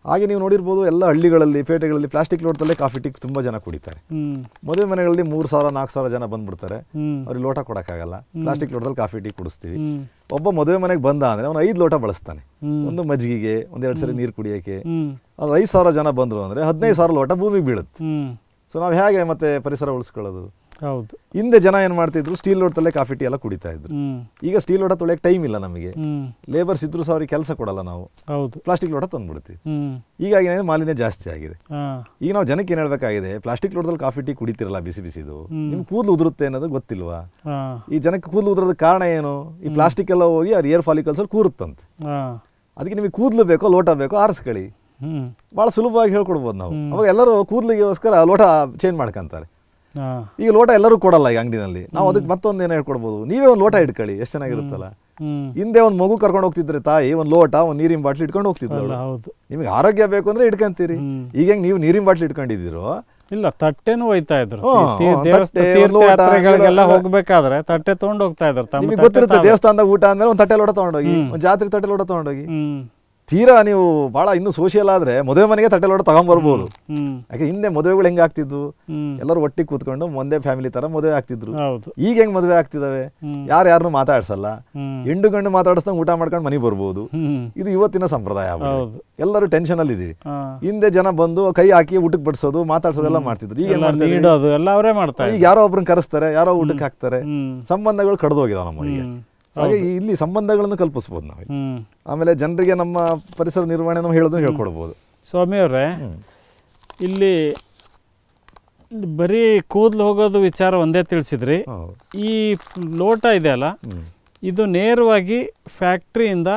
ಹಾಗೆ ನೀವು ನೋಡಿರ್ಬೋದು ಎಲ್ಲ ಹಳ್ಳಿಗಳಲ್ಲಿ ಪೇಟೆಗಳಲ್ಲಿ ಪ್ಲಾಸ್ಟಿಕ್ ಲೋಟದಲ್ಲೇ ಕಾಫಿ ಟೀ ತುಂಬಾ ಜನ ಕುಡಿತಾರೆ ಮದುವೆ ಮನೆಗಳಲ್ಲಿ ಮೂರು ಸಾವಿರ ನಾಲ್ಕು ಸಾವಿರ ಜನ ಬಂದ್ಬಿಡ್ತಾರೆ ಅವ್ರಿಗೆ ಲೋಟ ಕೊಡೋಕ್ಕಾಗಲ್ಲ ಪ್ಲಾಸ್ಟಿಕ್ ಲೋಟದಲ್ಲಿ ಕಾಫಿ ಟೀ ಕುಡಿಸ್ತೀವಿ ಒಬ್ಬ ಮದುವೆ ಮನೆಗೆ ಬಂದ ಅಂದ್ರೆ ಅವ್ನು ಐದು ಲೋಟ ಬಳಸ್ತಾನೆ ಒಂದು ಮಜ್ಜಿಗೆಗೆ ಒಂದೆರಡು ಸರಿ ನೀರು ಕುಡಿಯೋಕೆ ಅವ್ರು ಐದು ಸಾವಿರ ಜನ ಬಂದ್ರು ಅಂದ್ರೆ ಹದಿನೈದು ಸಾವಿರ ಲೋಟ ಭೂಮಿಗೆ ಬೀಳುತ್ತೆ ಸೊ ನಾವು ಹೇಗೆ ಮತ್ತೆ ಪರಿಸರ ಉಳಿಸ್ಕೊಳ್ಳೋದು ಹೌದು ಹಿಂದೆ ಜನ ಏನ್ ಮಾಡ್ತಿದ್ರು ಸ್ಟೀಲ್ ಲೋಡ್ ತಲೆ ಕಾಫಿ ಟೀ ಎಲ್ಲ ಕುಡಿತಾ ಇದ್ರು ಈಗ ಸ್ಟೀಲ್ ಲೋಟ ತೊಳೆಯಕ್ಕೆ ಟೈಮ್ ಇಲ್ಲ ನಮಗೆ ಲೇಬರ್ಸ್ ಇದ್ರು ಸಹ ಅವ್ರಿಗೆ ಕೆಲಸ ಕೊಡಲ್ಲ ನಾವು ಹೌದು ಪ್ಲಾಸ್ಟಿಕ್ ಲೋಟ ತಂದ್ಬಿಡ್ತೀವಿ ಹೀಗಾಗಿ ಮಾಲಿನ್ಯ ಜಾಸ್ತಿ ಆಗಿದೆ ಈಗ ನಾವು ಜನಕ್ಕೆ ಏನ್ ಹೇಳ್ಬೇಕಾಗಿದೆ ಪ್ಲಾಸ್ಟಿಕ್ ಲೋಟದಲ್ಲಿ ಕಾಫಿ ಟೀ ಕುಡಿತಿರಲ್ಲ ಬಿಸಿ ಬಿಸಿದು ನಿಮ್ಗೆ ಕೂದಲು ಉದುರುತ್ತೆ ಅನ್ನೋದು ಗೊತ್ತಿಲ್ವಾ ಈ ಜನಕ್ಕೆ ಕೂದಲು ಉದುರೋದ ಕಾರಣ ಏನು ಈ ಪ್ಲಾಸ್ಟಿಕ್ ಎಲ್ಲ ಹೋಗಿ ಅವ್ರ ಫಾಲಿಕಲ್ಸರ್ ಫಾಲಿಕಲ್ಸ್ ಅಲ್ಲಿ ಕೂರುತ್ತಂತೆ ಅದಕ್ಕೆ ನಿಮಗೆ ಕೂದ್ಲು ಬೇಕೋ ಲೋಟ ಬೇಕೋ ಆರಿಸ್ಕೊಳ್ಳಿ ಬಹಳ ಸುಲಭವಾಗಿ ಹೇಳ್ಕೊಡ್ಬೋದು ನಾವು ಅವಾಗ ಎಲ್ಲರೂ ಕೂದಲಿಗೋಸ್ಕರ ಲೋಟ ಚೇಂಜ್ ಮಾಡ್ಕೊಂತಾರೆ ಈಗ ಲೋಟ ಎಲ್ಲರೂ ಕೊಡಲ್ಲ ಈಗ ಅಂಗಡಿನಲ್ಲಿ ನಾವು ಅದಕ್ಕೆ ಮತ್ತೊಂದು ಏನೋ ಹೇಳ್ಕೊಡ್ಬೋದು ನೀವೇ ಒಂದು ಲೋಟ ಇಟ್ಕೊಳ್ಳಿ ಎಷ್ಟು ಚೆನ್ನಾಗಿರುತ್ತಲ್ಲ ಹಿಂದೆ ಒಂದು ಮಗು ಕರ್ಕೊಂಡು ಹೋಗ್ತಿದ್ರೆ ತಾಯಿ ಒಂದು ಲೋಟ ಒಂದು ನೀರಿನ ಬಾಟ್ಲಿ ಇಟ್ಕೊಂಡು ಹೋಗ್ತಿದ್ರು ನಿಮಗೆ ಆರೋಗ್ಯ ಬೇಕು ಅಂದ್ರೆ ಇಟ್ಕೊಂತೀರಿ ಈಗ ಹೆಂಗ್ ನೀವು ನೀರಿನ ಬಾಟ್ಲಿ ಇಟ್ಕೊಂಡಿದ್ರು ಇಲ್ಲ ತಟ್ಟೆನೂ ಒಯ್ತಾ ಇದ್ರು ದೇವಸ್ಥಾನಗಳಿಗೆಲ್ಲ ಹೋಗ್ಬೇಕಾದ್ರೆ ತಟ್ಟೆ ತಗೊಂಡು ಹೋಗ್ತಾ ಇದ್ರು ನಿಮಗೆ ಗೊತ್ತಿರುತ್ತೆ ದೇವಸ್ಥಾನದಾಗ ಊಟ ಅಂದ್ರೆ ಒಂದು ತಟ್ಟೆ ಲೋಟ ತಗೊಂಡೋಗಿ ಒಂದು ಜಾತ್ರೆ ತಟ್ಟೆ ಲೋಟ ತಗೊಂಡೋಗಿ ತೀರಾ ನೀವು ಬಹಳ ಇನ್ನು ಸೋಷಿಯಲ್ ಆದ್ರೆ ಮದುವೆ ಮನೆಗೆ ತಟ್ಟೆ ಲೋಟ ತಗೊಂಡ್ಬರ್ಬೋದು ಯಾಕೆ ಹಿಂದೆ ಮದುವೆಗಳು ಹೆಂಗ್ ಆಗ್ತಿದ್ವು ಎಲ್ಲರೂ ಒಟ್ಟಿಗೆ ಕೂತ್ಕೊಂಡು ಒಂದೇ ಫ್ಯಾಮಿಲಿ ತರ ಮದುವೆ ಆಗ್ತಿದ್ರು ಈಗ ಹೆಂಗ್ ಮದುವೆ ಆಗ್ತಿದಾವೆ ಯಾರು ಯಾರನ್ನು ಮಾತಾಡ್ಸಲ್ಲ ಹೆಂಡು ಗಂಡು ಮಾತಾಡಿಸ್ದಂಗೆ ಊಟ ಮಾಡ್ಕೊಂಡು ಮನೆ ಬರ್ಬೋದು ಇದು ಇವತ್ತಿನ ಸಂಪ್ರದಾಯ ಎಲ್ಲರೂ ಟೆನ್ಷನ್ ಅಲ್ಲಿ ಇದೀವಿ ಹಿಂದೆ ಜನ ಬಂದು ಕೈ ಹಾಕಿ ಊಟಕ್ಕೆ ಬಡಿಸೋದು ಮಾತಾಡ್ಸೋದೆಲ್ಲ ಮಾಡ್ತಿದ್ರು ಈಗ ಈಗ ಯಾರೋ ಒಬ್ರನ್ನ ಕರೆಸ್ತಾರೆ ಯಾರೋ ಊಟಕ್ಕೆ ಹಾಕ್ತಾರೆ ಸಂಬಂಧಗಳು ಕಡ್ದೋಗಿದಾವ ನಮ್ಮ ಹಾಗೆ ಇಲ್ಲಿ ಸಂಬಂಧಗಳನ್ನು ಕಲ್ಪಿಸಬಹುದು ನಾವು ಆಮೇಲೆ ಜನರಿಗೆ ನಮ್ಮ ಪರಿಸರ ನಿರ್ವಹಣೆ ನಾವು ಹೇಳೋದನ್ನು ಹೇಳ್ಕೊಡ್ಬೋದು ಸ್ವಾಮಿ ಅವರೇ ಇಲ್ಲಿ ಬರೀ ಕೂದಲು ಹೋಗೋದು ವಿಚಾರ ಒಂದೇ ತಿಳಿಸಿದ್ರಿ ಈ ಲೋಟ ಇದೆ ಅಲ್ಲ ಇದು ನೇರವಾಗಿ ಫ್ಯಾಕ್ಟ್ರಿಯಿಂದ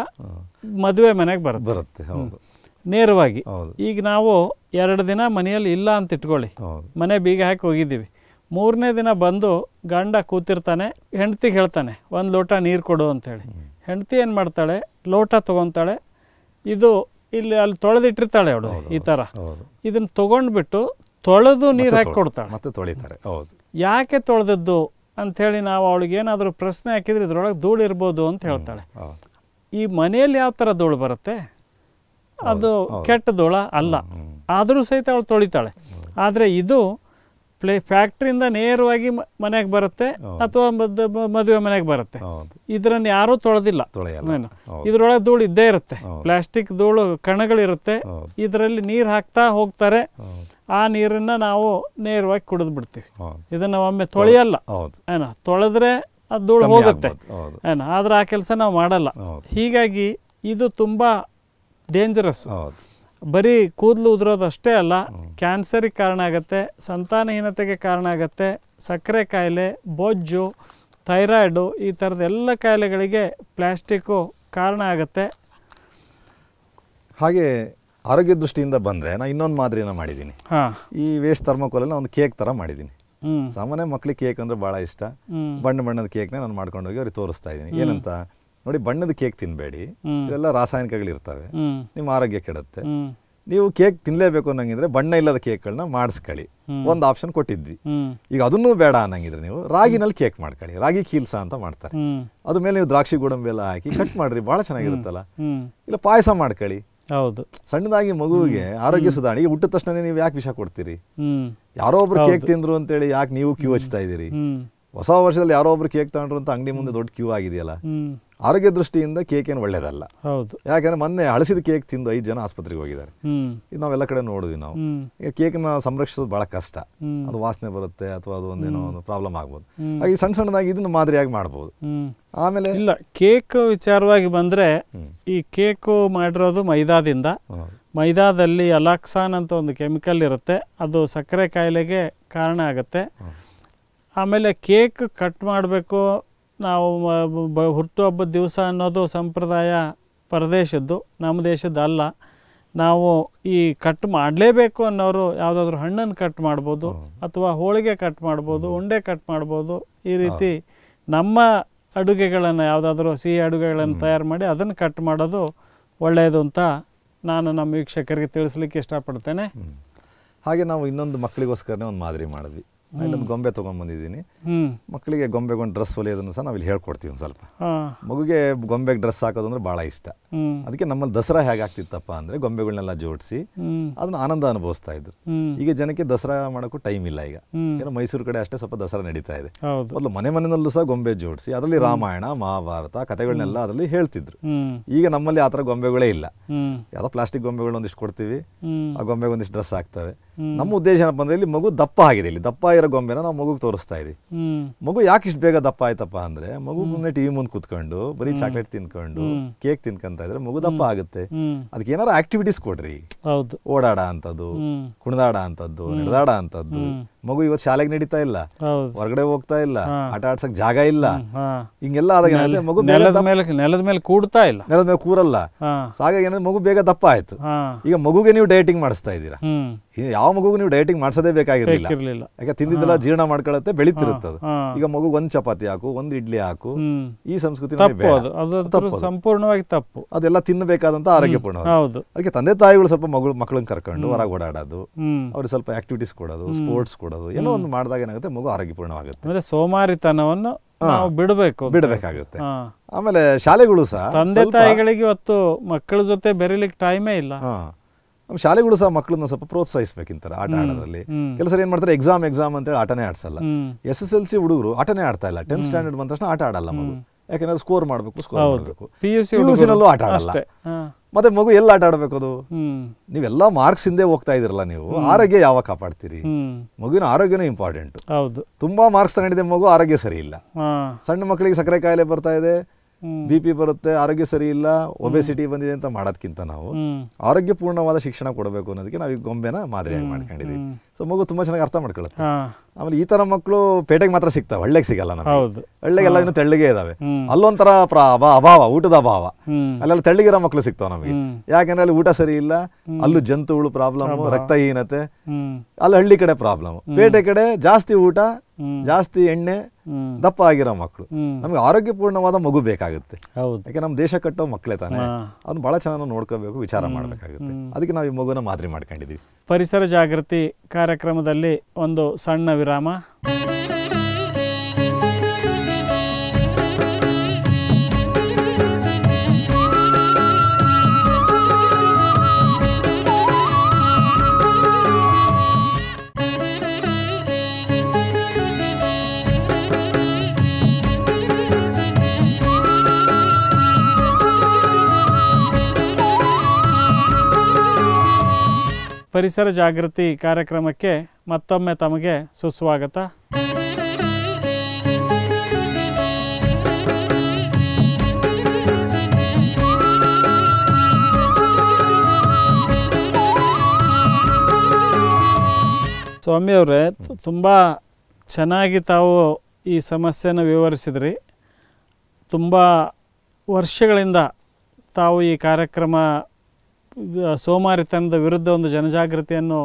ಮದುವೆ ಮನೆಗೆ ಬರುತ್ತೆ ಬರುತ್ತೆ ಹೌದು ನೇರವಾಗಿ ಈಗ ನಾವು ಎರಡು ದಿನ ಮನೆಯಲ್ಲಿ ಇಲ್ಲ ಅಂತ ಇಟ್ಕೊಳ್ಳಿ ಮನೆ ಬೀಗ ಹಾಕಿ ಹೋಗಿದ್ದೀವಿ ಮೂರನೇ ದಿನ ಬಂದು ಗಂಡ ಕೂತಿರ್ತಾನೆ ಹೆಂಡ್ತಿಗೆ ಹೇಳ್ತಾನೆ ಒಂದು ಲೋಟ ನೀರು ಕೊಡು ಅಂತೇಳಿ ಹೆಂಡ್ತಿ ಏನು ಮಾಡ್ತಾಳೆ ಲೋಟ ತೊಗೊತಾಳೆ ಇದು ಇಲ್ಲಿ ಅಲ್ಲಿ ತೊಳೆದಿಟ್ಟಿರ್ತಾಳೆ ಅವಳು ಈ ಥರ ಇದನ್ನು ತೊಗೊಂಡ್ಬಿಟ್ಟು ತೊಳೆದು ನೀರು ಹಾಕಿ ಕೊಡ್ತಾಳೆ ಮತ್ತೆ ತೊಳಿತಾರೆ ಹೌದು ಯಾಕೆ ತೊಳೆದದ್ದು ಅಂಥೇಳಿ ನಾವು ಅವಳಿಗೆ ಏನಾದರೂ ಪ್ರಶ್ನೆ ಹಾಕಿದ್ರೆ ಇದ್ರೊಳಗೆ ಧೂಳು ಇರ್ಬೋದು ಅಂತ ಹೇಳ್ತಾಳೆ ಈ ಮನೆಯಲ್ಲಿ ಯಾವ ಥರ ಧೂಳು ಬರುತ್ತೆ ಅದು ಕೆಟ್ಟ ಧೂಳ ಅಲ್ಲ ಆದರೂ ಸಹಿತ ಅವಳು ತೊಳಿತಾಳೆ ಆದರೆ ಇದು ಪ್ಲೇ ಫ್ಯಾಕ್ಟ್ರಿಯಿಂದ ನೇರವಾಗಿ ಮನೆಗೆ ಬರುತ್ತೆ ಅಥವಾ ಮದುವೆ ಮನೆಗೆ ಬರುತ್ತೆ ಇದರನ್ನು ಯಾರೂ ತೊಳೆದಿಲ್ಲ ಇದರೊಳಗೆ ಧೂಳು ಇದ್ದೇ ಇರುತ್ತೆ ಪ್ಲಾಸ್ಟಿಕ್ ಧೂಳು ಕಣಗಳಿರುತ್ತೆ ಇದರಲ್ಲಿ ನೀರು ಹಾಕ್ತಾ ಹೋಗ್ತಾರೆ ಆ ನೀರನ್ನ ನಾವು ನೇರವಾಗಿ ಕುಡಿದು ಬಿಡ್ತೀವಿ ಇದನ್ನ ಒಮ್ಮೆ ತೊಳೆಯಲ್ಲ ಏನ ತೊಳೆದ್ರೆ ಅದು ಧೂಳು ಹೋಗುತ್ತೆ ಏನ ಆದ್ರೆ ಆ ಕೆಲಸ ನಾವು ಮಾಡಲ್ಲ ಹೀಗಾಗಿ ಇದು ತುಂಬಾ ಡೇಂಜರಸ್ ಬರೀ ಕೂದಲು ಉದುರೋದಷ್ಟೇ ಅಲ್ಲ ಕ್ಯಾನ್ಸರಿಗೆ ಕಾರಣ ಆಗುತ್ತೆ ಸಂತಾನಹೀನತೆಗೆ ಕಾರಣ ಆಗುತ್ತೆ ಸಕ್ಕರೆ ಕಾಯಿಲೆ ಬೊಜ್ಜು ಥೈರಾಯ್ಡು ಈ ಥರದ ಎಲ್ಲ ಕಾಯಿಲೆಗಳಿಗೆ ಪ್ಲ್ಯಾಸ್ಟಿಕ್ಕು ಕಾರಣ ಆಗುತ್ತೆ ಹಾಗೆ ಆರೋಗ್ಯ ದೃಷ್ಟಿಯಿಂದ ಬಂದರೆ ನಾನು ಇನ್ನೊಂದು ಮಾದರಿನ ಮಾಡಿದ್ದೀನಿ ಈ ವೇಸ್ಟ್ ಥರ್ಮೋಕೋಲಲ್ಲಿ ಒಂದು ಕೇಕ್ ಥರ ಮಾಡಿದ್ದೀನಿ ಸಾಮಾನ್ಯ ಮಕ್ಕಳಿಗೆ ಕೇಕ್ ಅಂದರೆ ಭಾಳ ಇಷ್ಟ ಬಣ್ಣ ಬಣ್ಣದ ಕೇಕ್ನೇ ನಾನು ಮಾಡ್ಕೊಂಡು ಹೋಗಿ ಅವ್ರಿಗೆ ತೋರಿಸ್ತಾ ಇದ್ದೀನಿ ಏನಂತ ನೋಡಿ ಬಣ್ಣದ ಕೇಕ್ ತಿನ್ನಬೇಡಿ ರಾಸಾಯನಿಕಗಳು ರಾಸಾಯನಿಕಗಳಿರ್ತವೆ ನಿಮ್ಮ ಆರೋಗ್ಯ ಕೆಡುತ್ತೆ ನೀವು ಕೇಕ್ ತಿನ್ಲೇಬೇಕು ಅನ್ನಂಗಿದ್ರೆ ಬಣ್ಣ ಇಲ್ಲದ ಕೇಕ್ಗಳನ್ನ ಮಾಡಿಸ್ಕೊಳ್ಳಿ ಒಂದು ಆಪ್ಷನ್ ಕೊಟ್ಟಿದ್ವಿ ಈಗ ಅದನ್ನೂ ಬೇಡ ಅನ್ನಂಗಿದ್ರೆ ನೀವು ರಾಗಿನಲ್ಲಿ ಕೇಕ್ ಮಾಡ್ಕೊಳ್ಳಿ ರಾಗಿ ಕೀಲ್ಸ ಅಂತ ಮಾಡ್ತಾರೆ ಅದ್ರ ಮೇಲೆ ನೀವು ದ್ರಾಕ್ಷಿ ಗೋಡಂಬಿ ಎಲ್ಲ ಹಾಕಿ ಕಟ್ ಮಾಡ್ರಿ ಬಹಳ ಚೆನ್ನಾಗಿರುತ್ತಲ್ಲ ಇಲ್ಲ ಪಾಯಸ ಮಾಡ್ಕೊಳ್ಳಿ ಹೌದು ಸಣ್ಣದಾಗಿ ಮಗುವಿಗೆ ಆರೋಗ್ಯ ಈಗ ಹುಟ್ಟಿದ ತಕ್ಷಣ ನೀವು ಯಾಕೆ ವಿಷ ಕೊಡ್ತೀರಿ ಯಾರೋ ಒಬ್ರು ಕೇಕ್ ತಿಂದ್ರು ಅಂತೇಳಿ ಯಾಕೆ ನೀವು ಕ್ಯೂ ಹಚ್ತಾ ಇದೀರಿ ಹೊಸ ವರ್ಷದಲ್ಲಿ ಯಾರೋ ಒಬ್ರು ಕೇಕ್ ತಗೊಂಡ್ರು ಅಂತ ಅಂಗಡಿ ಮುಂದೆ ದೊಡ್ಡ ಕ್ಯೂ ಆಗಿದೆಯಲ್ಲ ಆರೋಗ್ಯ ದೃಷ್ಟಿಯಿಂದ ಕೇಕ್ ಏನು ಒಳ್ಳೇದಲ್ಲ ಹೌದು ಯಾಕಂದ್ರೆ ಮೊನ್ನೆ ಅಳಿಸಿದ ಕೇಕ್ ತಿಂದು ಐದು ಜನ ಆಸ್ಪತ್ರೆಗೆ ಹೋಗಿದ್ದಾರೆ ಇದು ನಾವೆಲ್ಲ ಕಡೆ ನೋಡಿದ್ವಿ ನಾವು ಈಗ ಕೇಕ್ನ ಸಂರಕ್ಷಿಸೋದು ಬಹಳ ಕಷ್ಟ ಅದು ವಾಸನೆ ಬರುತ್ತೆ ಅಥವಾ ಅದು ಒಂದೇನೋ ಒಂದು ಪ್ರಾಬ್ಲಮ್ ಆಗ್ಬೋದು ಹಾಗೆ ಸಣ್ಣ ಸಣ್ಣದಾಗಿ ಇದನ್ನ ಮಾದರಿಯಾಗಿ ಮಾಡ್ಬೋದು ಆಮೇಲೆ ಇಲ್ಲ ಕೇಕ್ ವಿಚಾರವಾಗಿ ಬಂದ್ರೆ ಈ ಕೇಕ್ ಮಾಡಿರೋದು ಮೈದಾದಿಂದ ಮೈದಾದಲ್ಲಿ ಅಲಾಕ್ಸಾನ್ ಅಂತ ಒಂದು ಕೆಮಿಕಲ್ ಇರುತ್ತೆ ಅದು ಸಕ್ಕರೆ ಕಾಯಿಲೆಗೆ ಕಾರಣ ಆಗುತ್ತೆ ಆಮೇಲೆ ಕೇಕ್ ಕಟ್ ಮಾಡಬೇಕು ನಾವು ಹುಟ್ಟುಹಬ್ಬದ ದಿವಸ ಅನ್ನೋದು ಸಂಪ್ರದಾಯ ಪರದೇಶದ್ದು ನಮ್ಮ ದೇಶದ್ದು ಅಲ್ಲ ನಾವು ಈ ಕಟ್ ಮಾಡಲೇಬೇಕು ಅನ್ನೋರು ಯಾವುದಾದ್ರೂ ಹಣ್ಣನ್ನು ಕಟ್ ಮಾಡ್ಬೋದು ಅಥವಾ ಹೋಳಿಗೆ ಕಟ್ ಮಾಡ್ಬೋದು ಉಂಡೆ ಕಟ್ ಮಾಡ್ಬೋದು ಈ ರೀತಿ ನಮ್ಮ ಅಡುಗೆಗಳನ್ನು ಯಾವುದಾದ್ರೂ ಸಿಹಿ ಅಡುಗೆಗಳನ್ನು ತಯಾರು ಮಾಡಿ ಅದನ್ನು ಕಟ್ ಮಾಡೋದು ಒಳ್ಳೆಯದು ಅಂತ ನಾನು ನಮ್ಮ ವೀಕ್ಷಕರಿಗೆ ತಿಳಿಸ್ಲಿಕ್ಕೆ ಇಷ್ಟಪಡ್ತೇನೆ ಹಾಗೆ ನಾವು ಇನ್ನೊಂದು ಮಕ್ಕಳಿಗೋಸ್ಕರನೇ ಒಂದು ಮಾದರಿ ಮಾಡಿದ್ವಿ ಇಲ್ಲೊಂದು ಗೊಂಬೆ ಬಂದಿದ್ದೀನಿ ಮಕ್ಕಳಿಗೆ ಗೊಂಬೆಗೊಂದು ಡ್ರೆಸ್ ಹೊಲಿಯೋದನ್ನು ಸಹ ನಾವು ಇಲ್ಲಿ ಹೇಳ್ಕೊಡ್ತೀವಿ ಒಂದು ಸ್ವಲ್ಪ ಮಗುಗೆ ಗೊಂಬೆಗೆ ಡ್ರೆಸ್ ಹಾಕೋದಂದ್ರೆ ಭಾಳ ಇಷ್ಟ ಅದಕ್ಕೆ ನಮ್ಮಲ್ಲಿ ದಸರಾ ಹೇಗಾಗ್ತಿತ್ತಪ್ಪ ಅಂದ್ರೆ ಗೊಂಬೆಗಳನ್ನೆಲ್ಲ ಜೋಡಿಸಿ ಅದನ್ನ ಆನಂದ ಅನುಭವಿಸ್ತಾ ಇದ್ರು ಈಗ ಜನಕ್ಕೆ ದಸರಾ ಮಾಡೋಕ್ಕೂ ಟೈಮ್ ಇಲ್ಲ ಈಗ ಏನೋ ಮೈಸೂರು ಕಡೆ ಅಷ್ಟೇ ಸ್ವಲ್ಪ ದಸರಾ ನಡೀತಾ ಇದೆ ಮೊದಲು ಮನೆ ಮನೆಯಲ್ಲೂ ಸಹ ಗೊಂಬೆ ಜೋಡಿಸಿ ಅದರಲ್ಲಿ ರಾಮಾಯಣ ಮಹಾಭಾರತ ಕಥೆಗಳನ್ನೆಲ್ಲ ಅದರಲ್ಲಿ ಹೇಳ್ತಿದ್ರು ಈಗ ನಮ್ಮಲ್ಲಿ ಆತರ ಗೊಂಬೆಗಳೇ ಇಲ್ಲ ಯಾವ್ದೋ ಪ್ಲಾಸ್ಟಿಕ್ ಗೊಂಬೆಗಳನ್ನ ಒಂದಿಷ್ಟು ಕೊಡ್ತೀವಿ ಆ ಗೊಂಬೆಗೆ ಒಂದಿಷ್ಟು ಡ್ರೆಸ್ ಆಗ್ತವೆ ನಮ್ಮ ಉದ್ದೇಶ ಏನಪ್ಪ ಅಂದ್ರೆ ಇಲ್ಲಿ ಮಗು ದಪ್ಪ ಆಗಿದೆ ಇಲ್ಲಿ ದಪ್ಪ ಇರೋ ಗೊಂಬೆನ ನಾವು ಮಗುಗೆ ತೋರಿಸ್ತಾ ಇದೀವಿ ಮಗು ಯಾಕೆ ಇಷ್ಟು ಬೇಗ ದಪ್ಪ ಆಯ್ತಪ್ಪ ಅಂದ್ರೆ ಮಗು ಮುಂದೆ ಟಿವಿ ಮುಂದೆ ಕುತ್ಕೊಂಡು ಬರೀ ಚಾಕ್ಲೇಟ್ ತಿನ್ಕೊಂಡು ಕೇಕ್ ತಿನ್ಕೊಂತ ಇದ್ರೆ ಮುಗುದಪ್ಪ ಆಗುತ್ತೆ ಅದಕ್ಕೆ ಏನಾರ ಆಕ್ಟಿವಿಟೀಸ್ ಕೊಡ್ರಿ ಓಡಾಡ ಅಂತದ್ದು ಕುಣಿದಾಡ ಅಂತದ್ದು ನಡೆದಾಡ ಅಂತದ್ದು ಮಗು ಇವತ್ತು ಶಾಲೆಗೆ ನಡೀತಾ ಇಲ್ಲ ಹೊರಗಡೆ ಹೋಗ್ತಾ ಇಲ್ಲ ಆಟ ಆಡ್ಸಕ್ ಜಾಗ ಇಲ್ಲ ಹಿಂಗೆಲ್ಲ ಆದಾಗ ಏನಾಗುತ್ತೆ ಮಗು ನೆಲದ ಮೇಲೆ ಕೂಡ್ತಾ ಇಲ್ಲ ನೆಲದ ಮೇಲೆ ಕೂರಲ್ಲ ಹಾಗಾಗಿ ಏನಂದ್ರೆ ಮಗು ಬೇಗ ದಪ್ಪ ಆಯ್ತು ಈಗ ಮಗುಗೆ ನೀವು ಡಯಟಿಂಗ್ ಮಾಡಿಸ್ತಾ ಇದೀರಾ ಯಾವ ಮಗು ನೀವು ಡಯಟಿಂಗ್ ಮಾಡಿಸೋದೇ ಬೇಕಾಗಿರಲಿಲ್ಲ ಯಾಕೆ ತಿಂದಿದ್ದೆಲ್ಲ ಜೀರ್ಣ ಮಾಡ್ಕೊಳ್ಳುತ್ತೆ ಬೆಳೀತಿರುತ್ತದೆ ಈಗ ಮಗು ಒಂದ್ ಚಪಾತಿ ಹಾಕು ಒಂದ್ ಇಡ್ಲಿ ಹಾಕು ಈ ಸಂಸ್ಕೃತಿ ಸಂಪೂರ್ಣವಾಗಿ ತಪ್ಪು ಅದೆಲ್ಲ ತಿನ್ನಬೇಕಾದಂತ ಆರೋಗ್ಯಪೂರ್ಣ ಅದಕ್ಕೆ ತಂದೆ ತಾಯಿಗಳು ಸ್ವಲ್ಪ ಮಗಳು ಮಕ್ಕಳನ್ನ ಕರ್ಕೊಂಡು ಹೊರಗೆ ಓಡಾಡೋದು ಅವ್ರಿಗೆ ಸ್ವಲ್ಪ ಆಕ್ಟಿವಿಟೀಸ್ ಕೊಡೋದು ಸ್ಪೋರ್ಟ್ಸ್ ಕೊಡೋದು ಏನೋ ಒಂದು ಮಾಡಿದಾಗ ಏನಾಗುತ್ತೆ ಮಗು ಆರೋಗ್ಯಪೂರ್ಣವಾಗುತ್ತೆ ಅಂದ್ರೆ ಸೋಮಾರಿತನವನ್ನು ಬಿಡಬೇಕು ಬಿಡಬೇಕಾಗುತ್ತೆ ಆಮೇಲೆ ಶಾಲೆಗಳು ಸಹ ತಂದೆ ತಾಯಿಗಳಿಗೆ ಇವತ್ತು ಮಕ್ಕಳ ಜೊತೆ ಬೆರೀಲಿಕ್ಕೆ ಟೈಮೇ ಇಲ್ಲ ನಮ್ಮ ಶಾಲೆಗಳು ಸಹ ಮಕ್ಕಳನ್ನ ಸ್ವಲ್ಪ ಇಂತರ ಆಟ ಆಡೋದ್ರಲ್ಲಿ ಕೆಲಸ ಏನ್ ಮಾಡ್ತಾರೆ ಎಕ್ಸಾಮ್ ಎಕ್ಸಾಮ್ ಅಂತೇಳಿ ಆಟನೇ ಆಡ್ಸಲ್ಲ ಎಸ್ ಎಸ್ ಎಲ್ ಸಿ ಹುಡುಗರು ಆಟನೇ ಆಡ್ತಾ ಇಲ್ಲ ಟೆಂತ್ ಸ್ಟ್ಯಾಂಡರ್ಡ್ ಬಂದ ತಕ್ಷಣ ಆಟ ಆಡಲ್ಲ ಮಗು ಯಾಕಂದ್ರೆ ಸ್ಕೋರ್ ಮಾಡಬೇಕು ಸ್ಕೋರ್ ಮಾಡಬೇಕು ಪಿಯುಸಿನಲ್ಲೂ ಆಟ ಆಡಲ್ಲ ಮತ್ತೆ ಮಗು ಎಲ್ಲಿ ಆಟ ಆಡಬೇಕು ಅದು ನೀವೆಲ್ಲ ಮಾರ್ಕ್ಸ್ ಹಿಂದೆ ಹೋಗ್ತಾ ಇದಿರಲ್ಲ ನೀವು ಆರೋಗ್ಯ ಯಾವಾಗ ಕಾಪಾಡ್ತೀರಿ ಮಗುವಿನ ಆರೋಗ್ಯನೂ ಇಂಪಾರ್ಟೆಂಟ್ ತುಂಬಾ ಮಾರ್ಕ್ಸ್ ತಗೊಂಡಿದೆ ಮಗು ಆರೋಗ್ಯ ಸರಿ ಇಲ್ಲ ಸಣ್ಣ ಮಕ್ಕಳಿಗೆ ಸಕ್ಕರೆ ಕಾಯಿಲೆ ಬರ್ತಾ ಇದೆ ಬಿ ಪಿ ಬರುತ್ತೆ ಆರೋಗ್ಯ ಸರಿ ಇಲ್ಲ ಒಬೆಸಿಟಿ ಬಂದಿದೆ ಅಂತ ಮಾಡೋದಕ್ಕಿಂತ ನಾವು ಆರೋಗ್ಯ ಪೂರ್ಣವಾದ ಶಿಕ್ಷಣ ಕೊಡಬೇಕು ಅನ್ನೋದಕ್ಕೆ ನಾವು ಈ ಗೊಂಬೆನ ಮಾದರಿಯಾಗಿ ಮಾಡ್ಕೊಂಡಿದ್ದೀವಿ ಸೊ ಮಗು ತುಂಬಾ ಚೆನ್ನಾಗಿ ಅರ್ಥ ಮಾಡ್ಕೊಳ್ಳುತ್ತೆ ಆಮೇಲೆ ಈ ತರ ಮಕ್ಕಳು ಪೇಟೆಗೆ ಮಾತ್ರ ಸಿಗ್ತಾವೆ ಹಳ್ಳಿಗೆ ಸಿಗಲ್ಲ ನಮಗೆ ಹಳ್ಳಿಗೆಲ್ಲ ಇನ್ನು ತೆಳ್ಳಗೆ ಇದಾವೆ ಅಲ್ಲೊಂಥರ ಅಭಾವ ಊಟದ ಅಭಾವ ಅಲ್ಲೆಲ್ಲ ತಳ್ಳಿಗಿರೋ ಮಕ್ಕಳು ಸಿಗ್ತಾವೆ ನಮಗೆ ಯಾಕಂದ್ರೆ ಅಲ್ಲಿ ಊಟ ಸರಿ ಇಲ್ಲ ಅಲ್ಲೂ ಜಂತುಗಳು ಪ್ರಾಬ್ಲಮ್ ರಕ್ತಹೀನತೆ ಅಲ್ಲಿ ಹಳ್ಳಿ ಕಡೆ ಪ್ರಾಬ್ಲಮ್ ಪೇಟೆ ಕಡೆ ಜಾಸ್ತಿ ಊಟ ಜಾಸ್ತಿ ಎಣ್ಣೆ ದಪ್ಪ ಆಗಿರೋ ಮಕ್ಕಳು ನಮ್ಗೆ ಆರೋಗ್ಯಪೂರ್ಣವಾದ ಮಗು ಬೇಕಾಗುತ್ತೆ ಯಾಕೆ ನಮ್ಮ ದೇಶ ಕಟ್ಟೋ ಮಕ್ಕಳೇ ತಾನೆ ಅದನ್ನ ಬಹಳ ಚೆನ್ನಾಗಿ ನೋಡ್ಕೋಬೇಕು ವಿಚಾರ ಮಾಡ್ಬೇಕಾಗುತ್ತೆ ಅದಕ್ಕೆ ನಾವು ಈ ಮಗುನ ಮಾದರಿ ಮಾಡ್ಕೊಂಡಿದೀವಿ ಪರಿಸರ ಜಾಗೃತಿ ಕಾರ್ಯಕ್ರಮದಲ್ಲಿ ಒಂದು ಸಣ್ಣ ವಿರಾಮ ಪರಿಸರ ಜಾಗೃತಿ ಕಾರ್ಯಕ್ರಮಕ್ಕೆ ಮತ್ತೊಮ್ಮೆ ತಮಗೆ ಸುಸ್ವಾಗತ ಸ್ವಾಮಿಯವರೇ ತುಂಬ ಚೆನ್ನಾಗಿ ತಾವು ಈ ಸಮಸ್ಯೆಯನ್ನು ವಿವರಿಸಿದ್ರಿ ತುಂಬ ವರ್ಷಗಳಿಂದ ತಾವು ಈ ಕಾರ್ಯಕ್ರಮ ಸೋಮಾರಿತನದ ವಿರುದ್ಧ ಒಂದು ಜನಜಾಗೃತಿಯನ್ನು